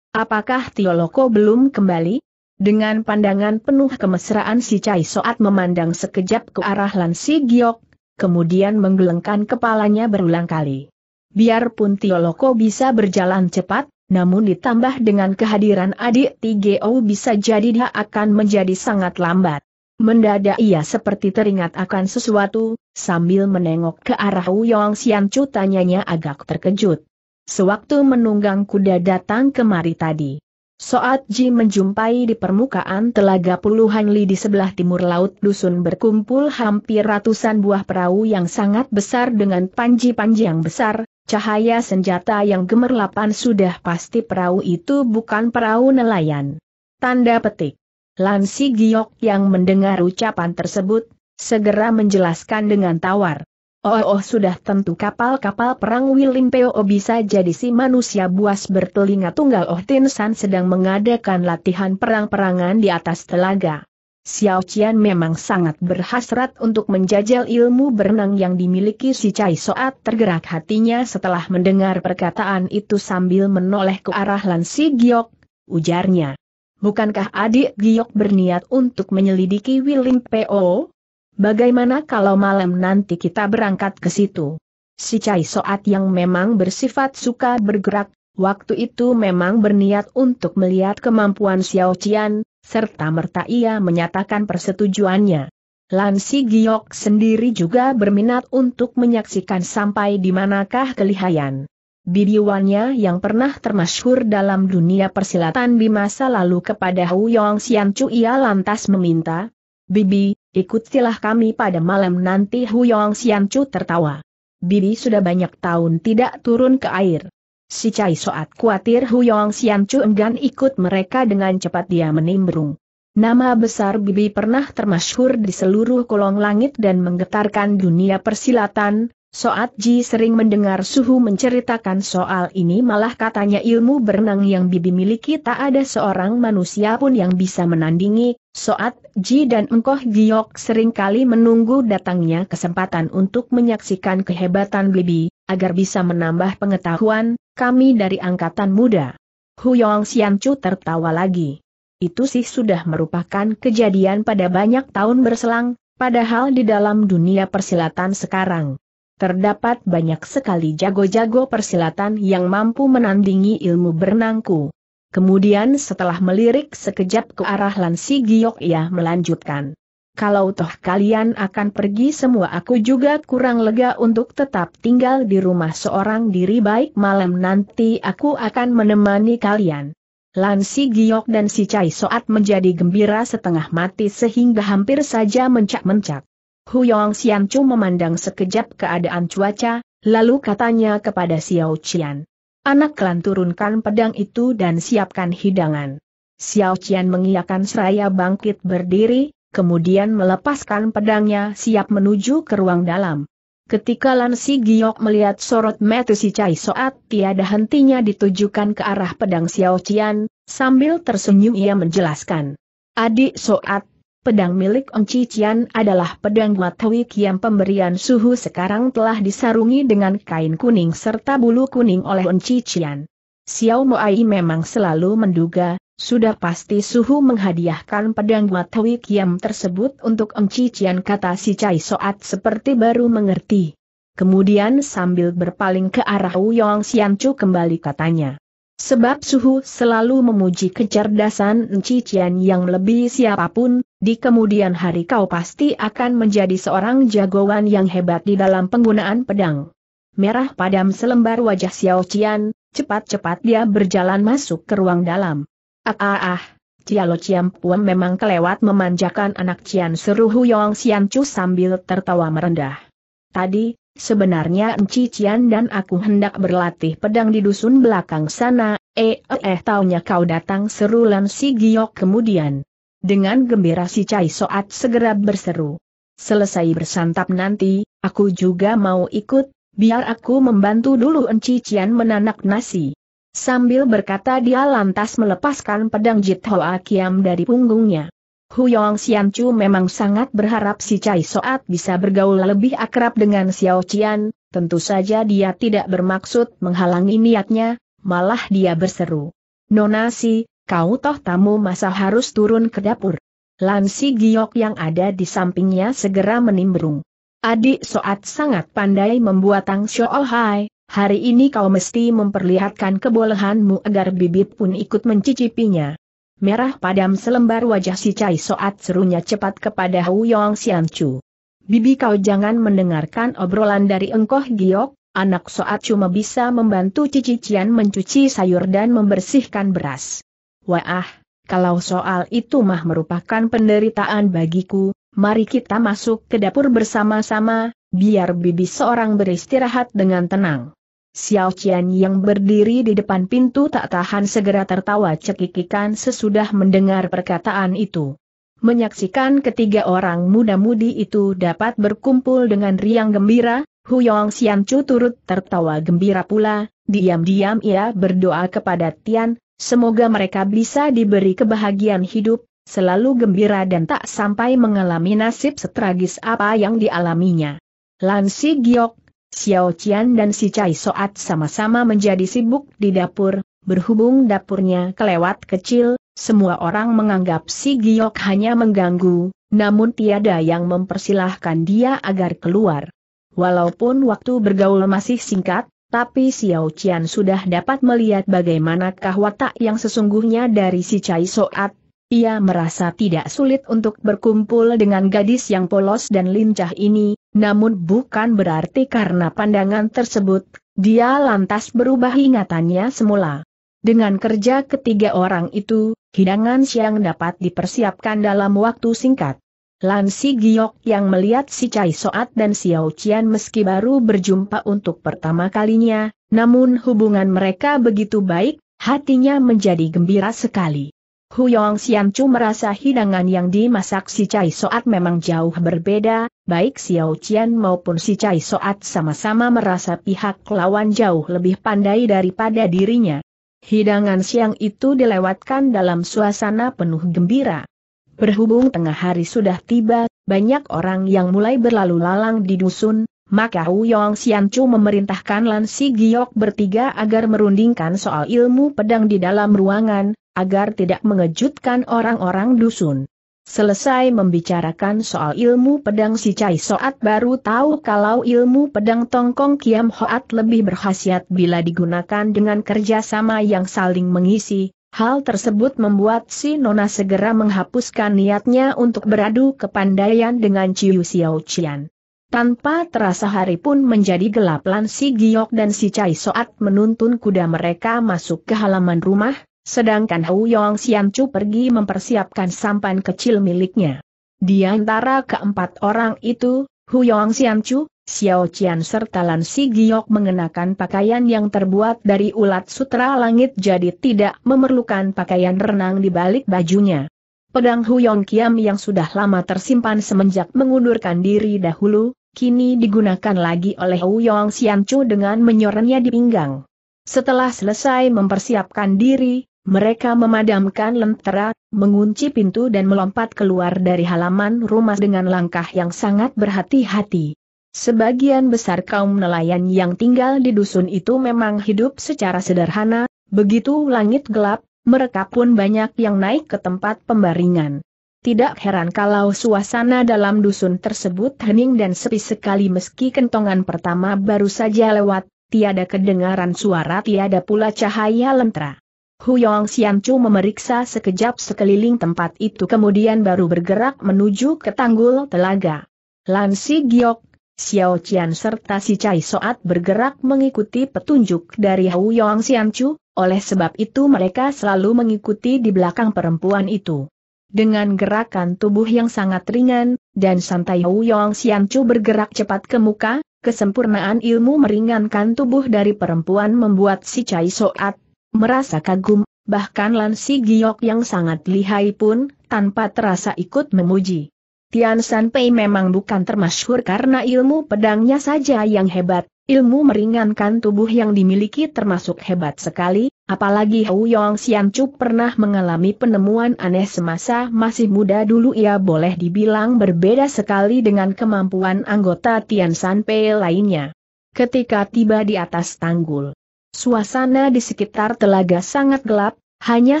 Apakah Tioloko belum kembali? Dengan pandangan penuh kemesraan si Cai Soat memandang sekejap ke arah Lansi Giok, kemudian menggelengkan kepalanya berulang kali. Biarpun Tioloko bisa berjalan cepat, namun ditambah dengan kehadiran adik TGO bisa jadi dia akan menjadi sangat lambat. Mendadak ia seperti teringat akan sesuatu, sambil menengok ke arah Wuyong Xianchu tanyanya agak terkejut. Sewaktu menunggang kuda datang kemari tadi. Soat Ji menjumpai di permukaan telaga puluhan li di sebelah timur laut dusun berkumpul hampir ratusan buah perahu yang sangat besar dengan panji-panji yang besar, Cahaya senjata yang gemerlapan sudah pasti perahu itu bukan perahu nelayan. Tanda petik. Lansi Giok yang mendengar ucapan tersebut, segera menjelaskan dengan tawar. Oh, oh sudah tentu kapal-kapal perang Wilimpeo bisa jadi si manusia buas bertelinga tunggal Oh Tin San sedang mengadakan latihan perang-perangan di atas telaga. Xiao Qian memang sangat berhasrat untuk menjajal ilmu berenang yang dimiliki si Cai Soat tergerak hatinya setelah mendengar perkataan itu sambil menoleh ke arah Lan Si Giok, ujarnya. Bukankah adik Giok berniat untuk menyelidiki Wiling PO? Bagaimana kalau malam nanti kita berangkat ke situ? Si Cai Soat yang memang bersifat suka bergerak, waktu itu memang berniat untuk melihat kemampuan Xiao Qian, serta-merta ia menyatakan persetujuannya. Lansi Giok sendiri juga berminat untuk menyaksikan sampai di manakah kelihayan. Bidiwannya yang pernah termasyhur dalam dunia persilatan di masa lalu kepada Hu Sian Chu ia lantas meminta, Bibi, ikutilah kami pada malam nanti Hu Sian Chu tertawa. Bibi sudah banyak tahun tidak turun ke air. Si Cai Soat khawatir Huyong Sian Chu enggan ikut mereka dengan cepat dia menimbrung. Nama besar Bibi pernah termasyhur di seluruh kolong langit dan menggetarkan dunia persilatan, Soat Ji sering mendengar Suhu menceritakan soal ini malah katanya ilmu berenang yang Bibi miliki tak ada seorang manusia pun yang bisa menandingi, Soat Ji dan Engkoh Giok seringkali menunggu datangnya kesempatan untuk menyaksikan kehebatan Bibi, agar bisa menambah pengetahuan, kami dari angkatan muda. Huyong Xianchu tertawa lagi. Itu sih sudah merupakan kejadian pada banyak tahun berselang, padahal di dalam dunia persilatan sekarang Terdapat banyak sekali jago-jago persilatan yang mampu menandingi ilmu berenangku. Kemudian setelah melirik sekejap ke arah Lansi Giok ia melanjutkan. Kalau toh kalian akan pergi semua aku juga kurang lega untuk tetap tinggal di rumah seorang diri baik malam nanti aku akan menemani kalian. Lansi Giok dan si Cai Soat menjadi gembira setengah mati sehingga hampir saja mencak-mencak. Huyong Xian Chu memandang sekejap keadaan cuaca, lalu katanya kepada Xiao Qian. Anak klan turunkan pedang itu dan siapkan hidangan. Xiao Qian mengiyakan seraya bangkit berdiri, kemudian melepaskan pedangnya siap menuju ke ruang dalam. Ketika Lan Si Giok melihat sorot mata si Cai Soat tiada hentinya ditujukan ke arah pedang Xiao Qian, sambil tersenyum ia menjelaskan. Adik Soat, Pedang milik Ong Cician adalah pedang Matawi Kiam pemberian suhu sekarang telah disarungi dengan kain kuning serta bulu kuning oleh Ong Cician. Xiao Moai memang selalu menduga, sudah pasti suhu menghadiahkan pedang Matawi Kiam tersebut untuk Ong Cician kata si Cai Soat seperti baru mengerti. Kemudian sambil berpaling ke arah Wu Uyong Chu kembali katanya. Sebab suhu selalu memuji kecerdasan Cician Cian yang lebih siapapun, di kemudian hari kau pasti akan menjadi seorang jagoan yang hebat di dalam penggunaan pedang. Merah padam selembar wajah Xiao Cian, cepat-cepat dia berjalan masuk ke ruang dalam. Ah ah ah, Cialo Cian Puan memang kelewat memanjakan anak Cian seru Huyong Xian Chu sambil tertawa merendah. Tadi, Sebenarnya Enci Cian dan aku hendak berlatih pedang di dusun belakang sana, eh eh, eh taunya kau datang seru Lan Si Giok kemudian. Dengan gembira si Cai Soat segera berseru. Selesai bersantap nanti, aku juga mau ikut, biar aku membantu dulu Enci Cian menanak nasi. Sambil berkata dia lantas melepaskan pedang Jit Hoa Kiam dari punggungnya. Huyong Xian Chu memang sangat berharap si Cai Soat bisa bergaul lebih akrab dengan Xiao Qian, tentu saja dia tidak bermaksud menghalangi niatnya, malah dia berseru. Nona si, kau toh tamu masa harus turun ke dapur. Lansi Giok yang ada di sampingnya segera menimbrung. Adik Soat sangat pandai membuat Tang Xiao oh Hai, hari ini kau mesti memperlihatkan kebolehanmu agar bibit pun ikut mencicipinya merah padam selembar wajah si Cai Soat serunya cepat kepada Hu Yong Sian Chu. Bibi kau jangan mendengarkan obrolan dari engkoh giok, anak Soat cuma bisa membantu cicician mencuci sayur dan membersihkan beras. Wah, kalau soal itu mah merupakan penderitaan bagiku, mari kita masuk ke dapur bersama-sama, biar bibi seorang beristirahat dengan tenang. Xiao Qian yang berdiri di depan pintu tak tahan segera tertawa cekikikan sesudah mendengar perkataan itu. Menyaksikan ketiga orang muda-mudi itu dapat berkumpul dengan riang gembira, Huyong Chu turut tertawa gembira pula, diam-diam ia berdoa kepada Tian, semoga mereka bisa diberi kebahagiaan hidup, selalu gembira dan tak sampai mengalami nasib setragis apa yang dialaminya. Lansi Giok Xiao Qian dan si Cai Soat sama-sama menjadi sibuk di dapur, berhubung dapurnya kelewat kecil, semua orang menganggap si Giok hanya mengganggu, namun tiada yang mempersilahkan dia agar keluar. Walaupun waktu bergaul masih singkat, tapi Xiao Qian sudah dapat melihat bagaimanakah watak yang sesungguhnya dari si Cai Soat. Ia merasa tidak sulit untuk berkumpul dengan gadis yang polos dan lincah ini, namun bukan berarti karena pandangan tersebut, dia lantas berubah ingatannya semula. Dengan kerja ketiga orang itu, hidangan siang dapat dipersiapkan dalam waktu singkat. Lan Si Giok yang melihat si Cai Soat dan Xiao Qian meski baru berjumpa untuk pertama kalinya, namun hubungan mereka begitu baik, hatinya menjadi gembira sekali. Huyong Xian Chu merasa hidangan yang dimasak si Cai Soat memang jauh berbeda, baik Xiao Qian maupun si Cai Soat sama-sama merasa pihak lawan jauh lebih pandai daripada dirinya. Hidangan siang itu dilewatkan dalam suasana penuh gembira. Berhubung tengah hari sudah tiba, banyak orang yang mulai berlalu lalang di dusun, maka Yong Xianchu memerintahkan Lan Si Giok bertiga agar merundingkan soal ilmu pedang di dalam ruangan, agar tidak mengejutkan orang-orang dusun. Selesai membicarakan soal ilmu pedang si Cai Soat baru tahu kalau ilmu pedang Tongkong Kiam Hoat lebih berkhasiat bila digunakan dengan kerjasama yang saling mengisi, Hal tersebut membuat si Nona segera menghapuskan niatnya untuk beradu kepandaian dengan Ciu Xiao Qian. Tanpa terasa hari pun menjadi gelap lan si Giok dan si Cai Soat menuntun kuda mereka masuk ke halaman rumah, sedangkan Hu Yong Sian Chu pergi mempersiapkan sampan kecil miliknya. Di antara keempat orang itu, Hu Yong Sian Chu, Xiao Qian serta Lan Si Giok mengenakan pakaian yang terbuat dari ulat sutra langit jadi tidak memerlukan pakaian renang di balik bajunya. Pedang Huyong Kiam yang sudah lama tersimpan semenjak mengundurkan diri dahulu, kini digunakan lagi oleh Huyong Xianchu dengan menyorannya di pinggang. Setelah selesai mempersiapkan diri, mereka memadamkan lentera, mengunci pintu dan melompat keluar dari halaman rumah dengan langkah yang sangat berhati-hati. Sebagian besar kaum nelayan yang tinggal di dusun itu memang hidup secara sederhana, begitu langit gelap, mereka pun banyak yang naik ke tempat pembaringan. Tidak heran kalau suasana dalam dusun tersebut hening dan sepi sekali meski kentongan pertama baru saja lewat, tiada kedengaran suara tiada pula cahaya lentera. Huyong Xianchu memeriksa sekejap sekeliling tempat itu kemudian baru bergerak menuju ke tanggul telaga. Lan Si Giok, Xiao Qian serta si Chai Soat bergerak mengikuti petunjuk dari Huyong Xianchu, oleh sebab itu mereka selalu mengikuti di belakang perempuan itu. Dengan gerakan tubuh yang sangat ringan, dan santai Hou Yong Xianchu bergerak cepat ke muka, kesempurnaan ilmu meringankan tubuh dari perempuan membuat si Chai Soat merasa kagum, bahkan Lan Si Giok yang sangat lihai pun, tanpa terasa ikut memuji. Tian San Pei memang bukan termasyhur karena ilmu pedangnya saja yang hebat, Ilmu meringankan tubuh yang dimiliki termasuk hebat sekali, apalagi Hou Yong Xian Chu pernah mengalami penemuan aneh semasa masih muda dulu ia boleh dibilang berbeda sekali dengan kemampuan anggota Tian San Pei lainnya. Ketika tiba di atas tanggul, suasana di sekitar telaga sangat gelap, hanya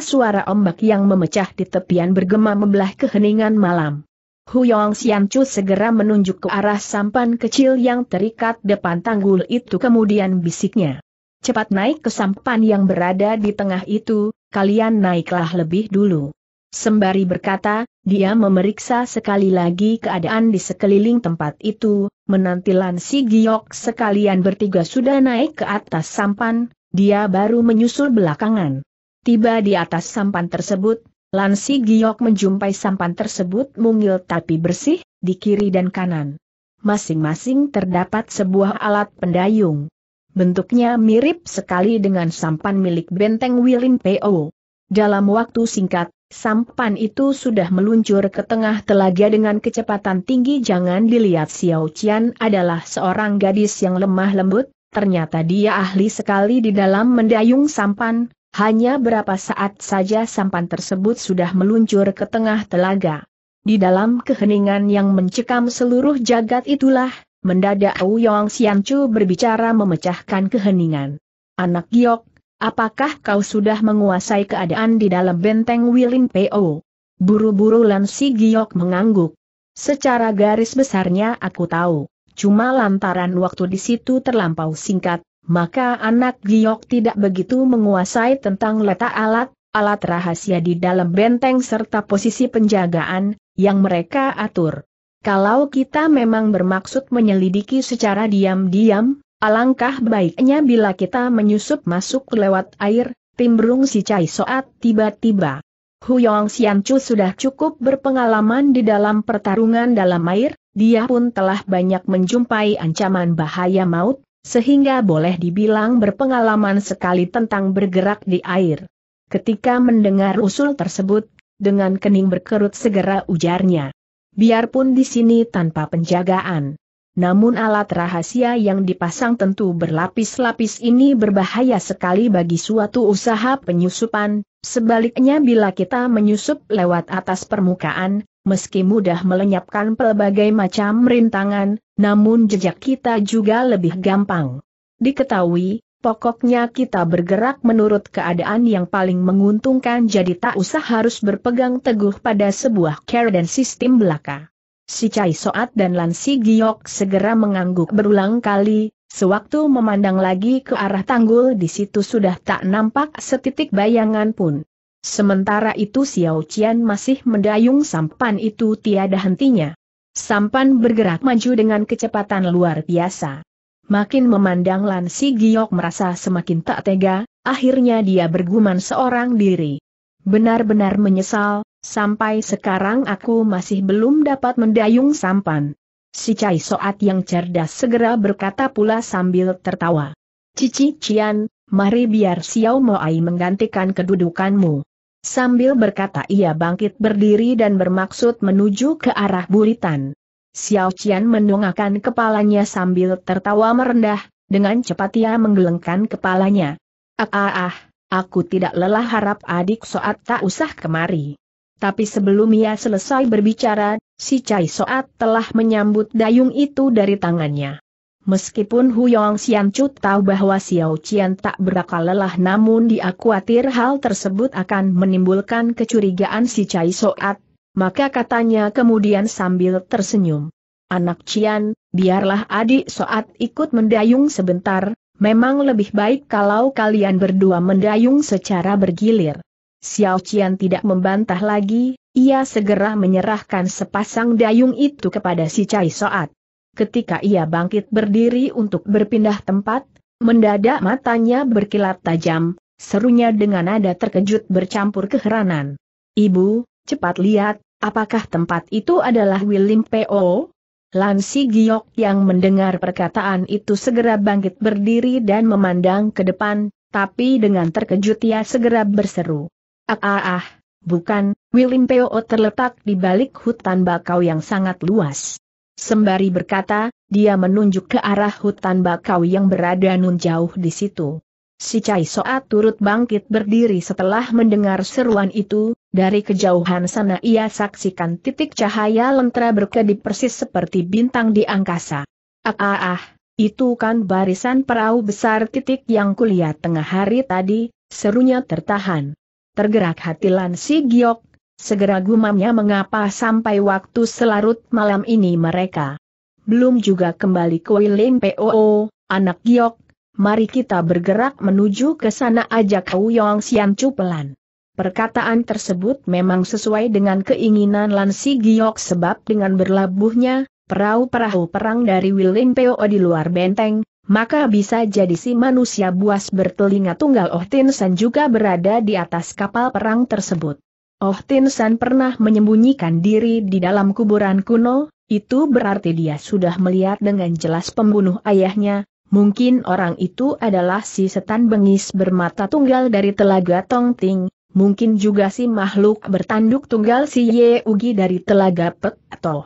suara ombak yang memecah di tepian bergema membelah keheningan malam. Huyong Xianchu segera menunjuk ke arah sampan kecil yang terikat depan tanggul itu kemudian bisiknya. Cepat naik ke sampan yang berada di tengah itu, kalian naiklah lebih dulu. Sembari berkata, dia memeriksa sekali lagi keadaan di sekeliling tempat itu, menantilan si Giok sekalian bertiga sudah naik ke atas sampan, dia baru menyusul belakangan. Tiba di atas sampan tersebut, Lansi Giok menjumpai sampan tersebut mungil tapi bersih, di kiri dan kanan. Masing-masing terdapat sebuah alat pendayung. Bentuknya mirip sekali dengan sampan milik benteng Wilin P.O. Dalam waktu singkat, sampan itu sudah meluncur ke tengah telaga dengan kecepatan tinggi. Jangan dilihat Xiao Qian adalah seorang gadis yang lemah lembut, ternyata dia ahli sekali di dalam mendayung sampan, hanya berapa saat saja sampan tersebut sudah meluncur ke tengah telaga. Di dalam keheningan yang mencekam seluruh jagat itulah, mendadak Wuyong Xianchu berbicara memecahkan keheningan. Anak Giok, apakah kau sudah menguasai keadaan di dalam benteng Wiling Po? Buru-buru Lan Si Giok mengangguk. Secara garis besarnya aku tahu, cuma lantaran waktu di situ terlampau singkat, maka anak giok tidak begitu menguasai tentang letak alat, alat rahasia di dalam benteng serta posisi penjagaan, yang mereka atur. Kalau kita memang bermaksud menyelidiki secara diam-diam, alangkah baiknya bila kita menyusup masuk lewat air, timbrung si Cai Soat tiba-tiba. Huyong Chu sudah cukup berpengalaman di dalam pertarungan dalam air, dia pun telah banyak menjumpai ancaman bahaya maut, sehingga boleh dibilang berpengalaman sekali tentang bergerak di air. Ketika mendengar usul tersebut, dengan kening berkerut segera ujarnya. Biarpun di sini tanpa penjagaan. Namun alat rahasia yang dipasang tentu berlapis-lapis ini berbahaya sekali bagi suatu usaha penyusupan, sebaliknya bila kita menyusup lewat atas permukaan, meski mudah melenyapkan pelbagai macam rintangan, namun jejak kita juga lebih gampang. Diketahui, pokoknya kita bergerak menurut keadaan yang paling menguntungkan jadi tak usah harus berpegang teguh pada sebuah care dan sistem belaka. Si Cai Soat dan Lan Si Giok segera mengangguk berulang kali, sewaktu memandang lagi ke arah tanggul di situ sudah tak nampak setitik bayangan pun. Sementara itu Xiao Qian masih mendayung sampan itu tiada hentinya. Sampan bergerak maju dengan kecepatan luar biasa. Makin memandang Lan Si Giok merasa semakin tak tega, akhirnya dia bergumam seorang diri. Benar-benar menyesal, sampai sekarang aku masih belum dapat mendayung sampan. Si Cai Soat yang cerdas segera berkata pula sambil tertawa. Cici Cian, mari biar Xiao Moai menggantikan kedudukanmu. Sambil berkata ia bangkit berdiri dan bermaksud menuju ke arah buritan. Xiao Qian mendongakkan kepalanya sambil tertawa merendah, dengan cepat ia menggelengkan kepalanya. Ah ah ah, aku tidak lelah harap adik soat tak usah kemari. Tapi sebelum ia selesai berbicara, si Cai Soat telah menyambut dayung itu dari tangannya. Meskipun Huyong Chu tahu bahwa Xiao Qian tak berakal lelah namun dia khawatir hal tersebut akan menimbulkan kecurigaan si Cai Soat, maka katanya kemudian sambil tersenyum. Anak Qian, biarlah adik Soat ikut mendayung sebentar, memang lebih baik kalau kalian berdua mendayung secara bergilir. Xiao Qian tidak membantah lagi, ia segera menyerahkan sepasang dayung itu kepada si Cai Soat ketika ia bangkit berdiri untuk berpindah tempat, mendadak matanya berkilat tajam, serunya dengan nada terkejut bercampur keheranan. Ibu, cepat lihat, apakah tempat itu adalah William P.O.? Lansi Giok yang mendengar perkataan itu segera bangkit berdiri dan memandang ke depan, tapi dengan terkejut ia segera berseru. Ah ah ah, bukan, William P.O. terletak di balik hutan bakau yang sangat luas. Sembari berkata, dia menunjuk ke arah hutan bakau yang berada nun jauh di situ. Si Cai Soa turut bangkit berdiri setelah mendengar seruan itu, dari kejauhan sana ia saksikan titik cahaya lentera berkedip persis seperti bintang di angkasa. Ah ah ah, itu kan barisan perahu besar titik yang kulihat tengah hari tadi, serunya tertahan. Tergerak hati Lan Si Giok, segera gumamnya mengapa sampai waktu selarut malam ini mereka. Belum juga kembali ke Wiling POO, anak giok, mari kita bergerak menuju ke sana ajak Kau Yong Sian Chu pelan. Perkataan tersebut memang sesuai dengan keinginan Lansi Giok sebab dengan berlabuhnya, perahu-perahu perang dari Wiling POO di luar benteng, maka bisa jadi si manusia buas bertelinga tunggal Ohtin San juga berada di atas kapal perang tersebut. Oh Tin San pernah menyembunyikan diri di dalam kuburan kuno, itu berarti dia sudah melihat dengan jelas pembunuh ayahnya, mungkin orang itu adalah si setan bengis bermata tunggal dari Telaga Tongting, mungkin juga si makhluk bertanduk tunggal si Ye Ugi dari Telaga Pek atau.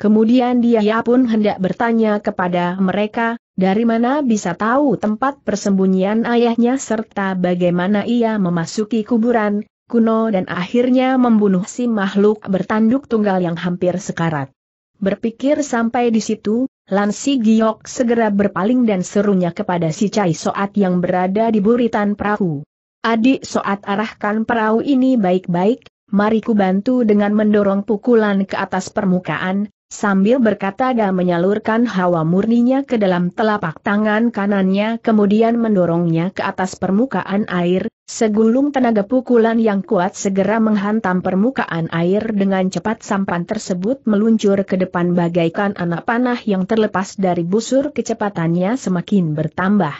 Kemudian dia pun hendak bertanya kepada mereka, dari mana bisa tahu tempat persembunyian ayahnya serta bagaimana ia memasuki kuburan, kuno dan akhirnya membunuh si makhluk bertanduk tunggal yang hampir sekarat. Berpikir sampai di situ, Lansi Giok segera berpaling dan serunya kepada si Cai Soat yang berada di buritan perahu. Adik Soat arahkan perahu ini baik-baik, Mariku bantu dengan mendorong pukulan ke atas permukaan, Sambil berkata dan menyalurkan hawa murninya ke dalam telapak tangan kanannya kemudian mendorongnya ke atas permukaan air, segulung tenaga pukulan yang kuat segera menghantam permukaan air dengan cepat sampan tersebut meluncur ke depan bagaikan anak panah yang terlepas dari busur kecepatannya semakin bertambah.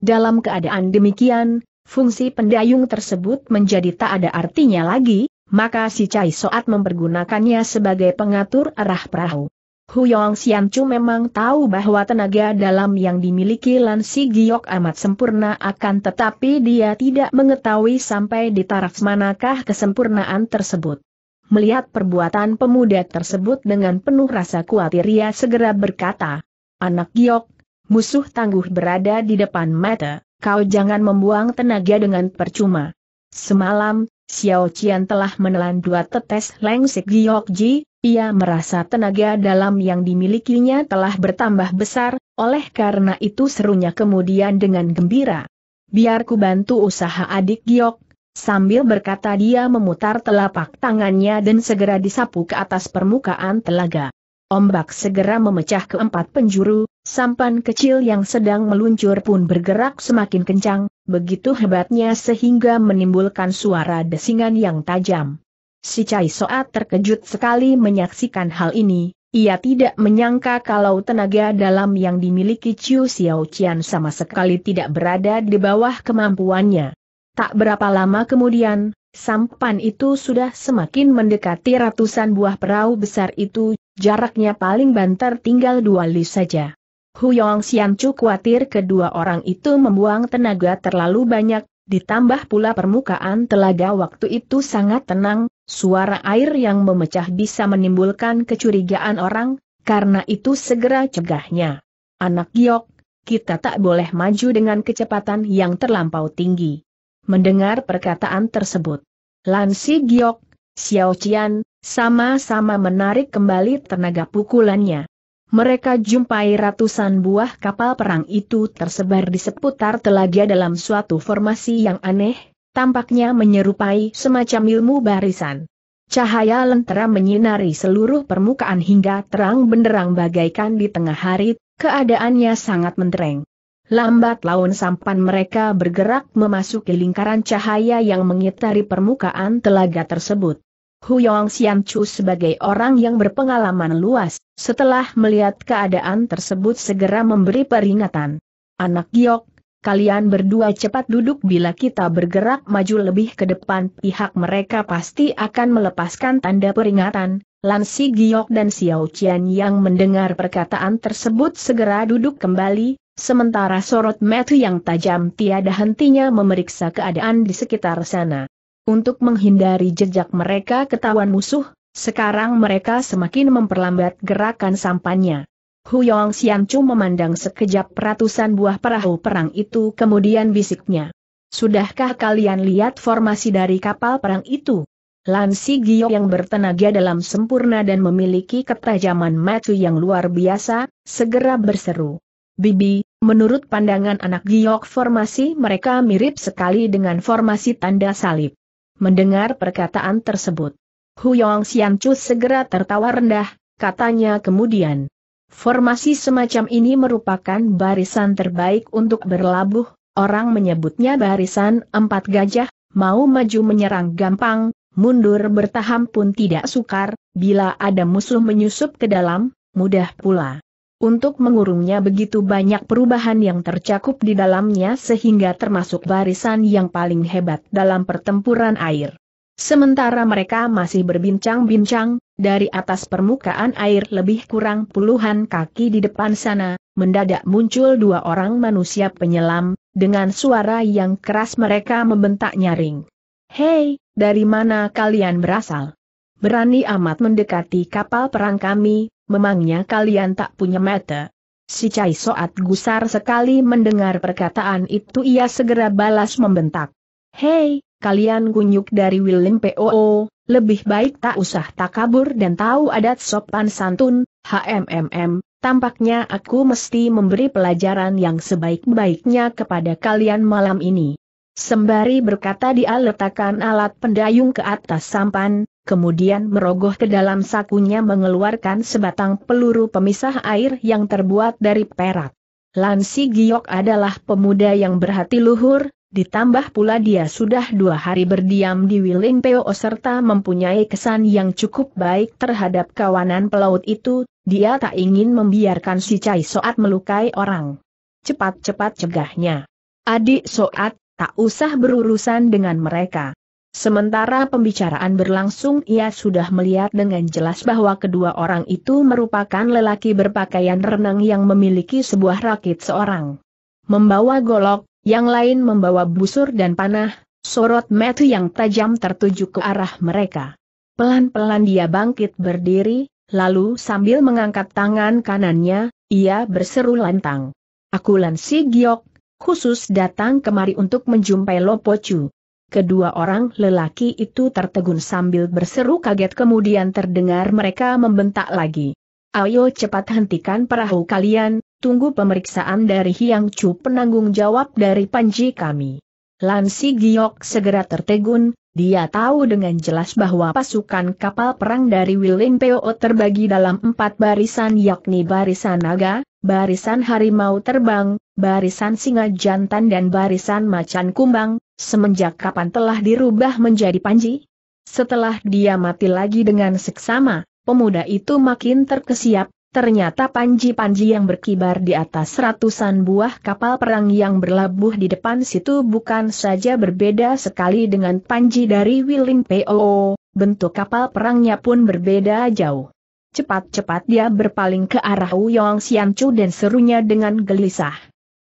Dalam keadaan demikian, fungsi pendayung tersebut menjadi tak ada artinya lagi, maka si Cai Soat mempergunakannya sebagai pengatur arah perahu. Huyong Siancu memang tahu bahwa tenaga dalam yang dimiliki Lan Si Giok amat sempurna akan tetapi dia tidak mengetahui sampai di taraf manakah kesempurnaan tersebut. Melihat perbuatan pemuda tersebut dengan penuh rasa khawatir ia segera berkata, Anak Giok, musuh tangguh berada di depan mata, kau jangan membuang tenaga dengan percuma. Semalam, Xiao Qian telah menelan dua tetes Giok ji, ia merasa tenaga dalam yang dimilikinya telah bertambah besar, oleh karena itu serunya kemudian dengan gembira. Biar ku bantu usaha adik Giok, Sambil berkata dia memutar telapak tangannya dan segera disapu ke atas permukaan telaga. Ombak segera memecah keempat penjuru, sampan kecil yang sedang meluncur pun bergerak semakin kencang, begitu hebatnya sehingga menimbulkan suara desingan yang tajam. Si Cai Soat terkejut sekali menyaksikan hal ini, ia tidak menyangka kalau tenaga dalam yang dimiliki Chiu Xiao Qian sama sekali tidak berada di bawah kemampuannya. Tak berapa lama kemudian, sampan itu sudah semakin mendekati ratusan buah perahu besar itu Jaraknya paling banter tinggal dua li saja. Huyong Xianchu khawatir kedua orang itu membuang tenaga terlalu banyak, ditambah pula permukaan telaga waktu itu sangat tenang, suara air yang memecah bisa menimbulkan kecurigaan orang, karena itu segera cegahnya. Anak giok, kita tak boleh maju dengan kecepatan yang terlampau tinggi. Mendengar perkataan tersebut, Lansi Giok, Xiao Qian, sama-sama menarik kembali tenaga pukulannya. Mereka jumpai ratusan buah kapal perang itu tersebar di seputar telaga dalam suatu formasi yang aneh, tampaknya menyerupai semacam ilmu barisan. Cahaya lentera menyinari seluruh permukaan hingga terang benderang bagaikan di tengah hari, keadaannya sangat mentereng. Lambat laun sampan mereka bergerak memasuki lingkaran cahaya yang mengitari permukaan telaga tersebut. Huyong Xian Chu sebagai orang yang berpengalaman luas, setelah melihat keadaan tersebut segera memberi peringatan. Anak Giok, kalian berdua cepat duduk bila kita bergerak maju lebih ke depan pihak mereka pasti akan melepaskan tanda peringatan. Lansi Giok dan Xiao Qian yang mendengar perkataan tersebut segera duduk kembali, sementara sorot metu yang tajam tiada hentinya memeriksa keadaan di sekitar sana. Untuk menghindari jejak mereka ketahuan musuh, sekarang mereka semakin memperlambat gerakan sampannya. Huyong Xianchu memandang sekejap ratusan buah perahu perang itu kemudian bisiknya. Sudahkah kalian lihat formasi dari kapal perang itu? Lansi Gio yang bertenaga dalam sempurna dan memiliki ketajaman macu yang luar biasa, segera berseru. Bibi, menurut pandangan anak Giok formasi mereka mirip sekali dengan formasi tanda salib. Mendengar perkataan tersebut, Huyong Xianchu segera tertawa rendah, katanya kemudian. Formasi semacam ini merupakan barisan terbaik untuk berlabuh, orang menyebutnya barisan empat gajah, mau maju menyerang gampang, mundur bertahan pun tidak sukar, bila ada musuh menyusup ke dalam, mudah pula untuk mengurungnya begitu banyak perubahan yang tercakup di dalamnya sehingga termasuk barisan yang paling hebat dalam pertempuran air. Sementara mereka masih berbincang-bincang, dari atas permukaan air lebih kurang puluhan kaki di depan sana, mendadak muncul dua orang manusia penyelam, dengan suara yang keras mereka membentak nyaring. Hei, dari mana kalian berasal? Berani amat mendekati kapal perang kami, memangnya kalian tak punya mata? Si Cai Soat gusar sekali mendengar perkataan itu ia segera balas membentak. Hei, kalian kunyuk dari Willem POO, lebih baik tak usah tak kabur dan tahu adat sopan santun, HMMM, tampaknya aku mesti memberi pelajaran yang sebaik-baiknya kepada kalian malam ini. Sembari berkata dia letakkan alat pendayung ke atas sampan, kemudian merogoh ke dalam sakunya mengeluarkan sebatang peluru pemisah air yang terbuat dari perak. Lansi Giok adalah pemuda yang berhati luhur, ditambah pula dia sudah dua hari berdiam di Wiling Peo serta mempunyai kesan yang cukup baik terhadap kawanan pelaut itu, dia tak ingin membiarkan si Cai Soat melukai orang. Cepat-cepat cegahnya. Adik Soat, tak usah berurusan dengan mereka. Sementara pembicaraan berlangsung ia sudah melihat dengan jelas bahwa kedua orang itu merupakan lelaki berpakaian renang yang memiliki sebuah rakit seorang. Membawa golok, yang lain membawa busur dan panah, sorot mata yang tajam tertuju ke arah mereka. Pelan-pelan dia bangkit berdiri, lalu sambil mengangkat tangan kanannya, ia berseru lantang. Aku Lan Si Giok, khusus datang kemari untuk menjumpai Lopocu. Kedua orang lelaki itu tertegun sambil berseru kaget kemudian terdengar mereka membentak lagi. Ayo cepat hentikan perahu kalian, tunggu pemeriksaan dari Hiang Chu penanggung jawab dari Panji kami. Lansi Giok segera tertegun, dia tahu dengan jelas bahwa pasukan kapal perang dari Wiling Peo terbagi dalam empat barisan yakni barisan naga, barisan harimau terbang, barisan singa jantan dan barisan macan kumbang, semenjak kapan telah dirubah menjadi panji? Setelah dia mati lagi dengan seksama, pemuda itu makin terkesiap, ternyata panji-panji yang berkibar di atas ratusan buah kapal perang yang berlabuh di depan situ bukan saja berbeda sekali dengan panji dari Willing POO, bentuk kapal perangnya pun berbeda jauh. Cepat-cepat dia berpaling ke arah Uyong Siancu dan serunya dengan gelisah.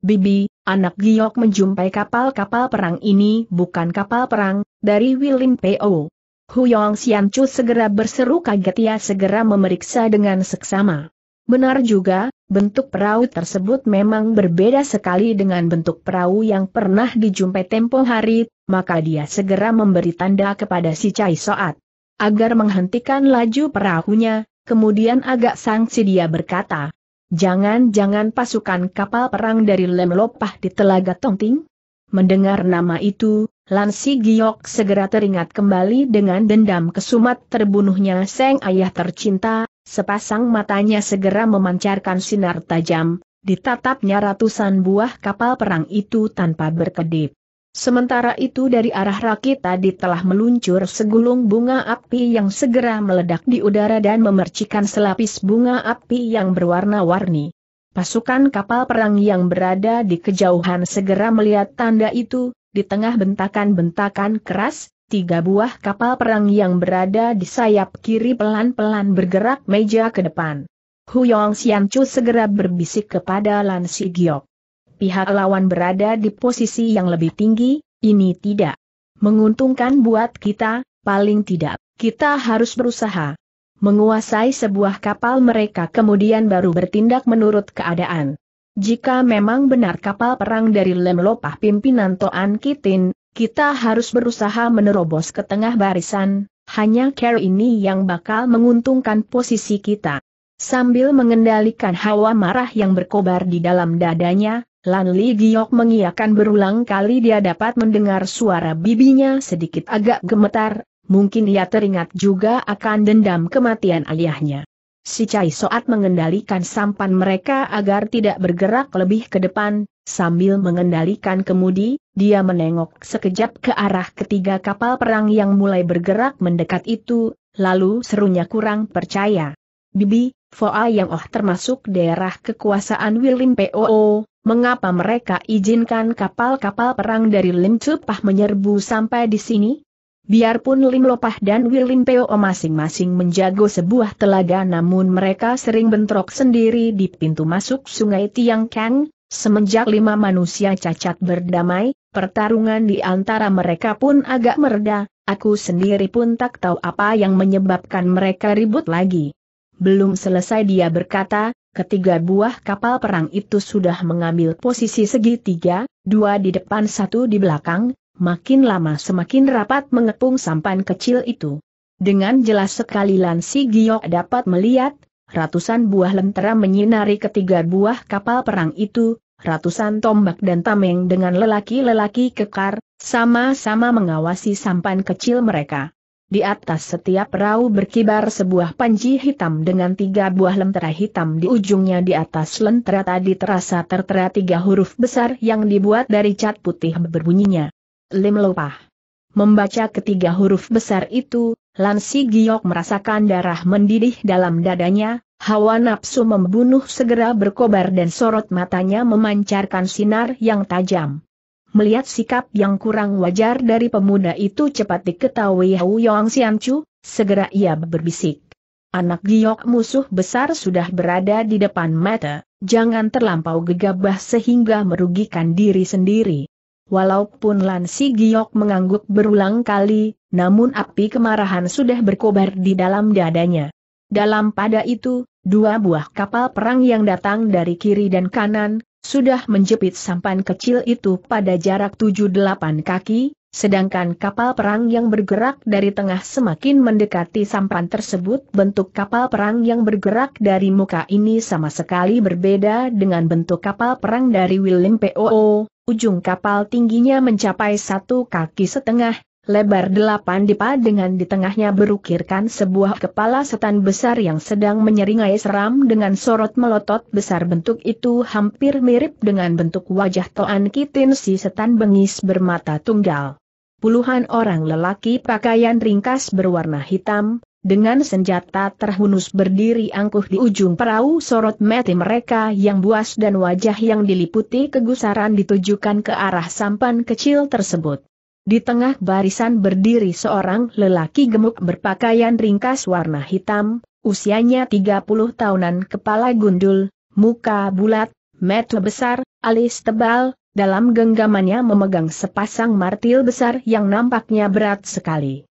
Bibi, anak Giok menjumpai kapal-kapal perang ini bukan kapal perang, dari Wilin P.O. Huyong Siancu segera berseru kaget ia segera memeriksa dengan seksama. Benar juga, bentuk perahu tersebut memang berbeda sekali dengan bentuk perahu yang pernah dijumpai tempo hari, maka dia segera memberi tanda kepada si Cai Soat agar menghentikan laju perahunya, kemudian agak sangsi dia berkata, Jangan-jangan pasukan kapal perang dari Lemlopah di Telaga Tongting? Mendengar nama itu, Lansi Giok segera teringat kembali dengan dendam kesumat terbunuhnya Seng Ayah tercinta, sepasang matanya segera memancarkan sinar tajam, ditatapnya ratusan buah kapal perang itu tanpa berkedip. Sementara itu dari arah rakit tadi telah meluncur segulung bunga api yang segera meledak di udara dan memercikan selapis bunga api yang berwarna-warni. Pasukan kapal perang yang berada di kejauhan segera melihat tanda itu, di tengah bentakan-bentakan keras, tiga buah kapal perang yang berada di sayap kiri pelan-pelan bergerak meja ke depan. Huyong Xianchu segera berbisik kepada Lan Si Giok pihak lawan berada di posisi yang lebih tinggi, ini tidak menguntungkan buat kita, paling tidak, kita harus berusaha menguasai sebuah kapal mereka kemudian baru bertindak menurut keadaan. Jika memang benar kapal perang dari Lemlopah pimpinan Toan Kitin, kita harus berusaha menerobos ke tengah barisan, hanya care ini yang bakal menguntungkan posisi kita. Sambil mengendalikan hawa marah yang berkobar di dalam dadanya, Lan Li Giok mengiakan berulang kali dia dapat mendengar suara bibinya sedikit agak gemetar, mungkin ia teringat juga akan dendam kematian ayahnya. Si Cai Soat mengendalikan sampan mereka agar tidak bergerak lebih ke depan, sambil mengendalikan kemudi, dia menengok sekejap ke arah ketiga kapal perang yang mulai bergerak mendekat itu, lalu serunya kurang percaya. Bibi, Foa yang oh termasuk daerah kekuasaan Wilim POO, mengapa mereka izinkan kapal-kapal perang dari Lim Cupah menyerbu sampai di sini? Biarpun Lim Lopah dan Wilim Peo masing-masing menjago sebuah telaga namun mereka sering bentrok sendiri di pintu masuk sungai Tiang Kang, semenjak lima manusia cacat berdamai, pertarungan di antara mereka pun agak mereda, aku sendiri pun tak tahu apa yang menyebabkan mereka ribut lagi. Belum selesai dia berkata, Ketiga buah kapal perang itu sudah mengambil posisi segitiga, dua di depan satu di belakang, makin lama semakin rapat mengepung sampan kecil itu. Dengan jelas sekali Lansi Giok dapat melihat, ratusan buah lentera menyinari ketiga buah kapal perang itu, ratusan tombak dan tameng dengan lelaki-lelaki kekar, sama-sama mengawasi sampan kecil mereka. Di atas setiap perahu berkibar sebuah panji hitam dengan tiga buah lentera hitam di ujungnya di atas lentera tadi terasa tertera tiga huruf besar yang dibuat dari cat putih berbunyinya. Lim Lopah. Membaca ketiga huruf besar itu, Lansi Giok merasakan darah mendidih dalam dadanya, hawa nafsu membunuh segera berkobar dan sorot matanya memancarkan sinar yang tajam. Melihat sikap yang kurang wajar dari pemuda itu cepat diketahui Hou Yong Xianchu. segera ia berbisik. Anak giok musuh besar sudah berada di depan mata, jangan terlampau gegabah sehingga merugikan diri sendiri. Walaupun Lansi Giok mengangguk berulang kali, namun api kemarahan sudah berkobar di dalam dadanya. Dalam pada itu, dua buah kapal perang yang datang dari kiri dan kanan, sudah menjepit sampan kecil itu pada jarak 7-8 kaki, sedangkan kapal perang yang bergerak dari tengah semakin mendekati sampan tersebut bentuk kapal perang yang bergerak dari muka ini sama sekali berbeda dengan bentuk kapal perang dari Willem P.O.O. Ujung kapal tingginya mencapai satu kaki setengah, lebar delapan dipa dengan di tengahnya berukirkan sebuah kepala setan besar yang sedang menyeringai seram dengan sorot melotot besar bentuk itu hampir mirip dengan bentuk wajah Toan Kitin si setan bengis bermata tunggal. Puluhan orang lelaki pakaian ringkas berwarna hitam, dengan senjata terhunus berdiri angkuh di ujung perahu sorot mati mereka yang buas dan wajah yang diliputi kegusaran ditujukan ke arah sampan kecil tersebut. Di tengah barisan berdiri seorang lelaki gemuk berpakaian ringkas warna hitam, usianya 30 tahunan kepala gundul, muka bulat, mata besar, alis tebal, dalam genggamannya memegang sepasang martil besar yang nampaknya berat sekali.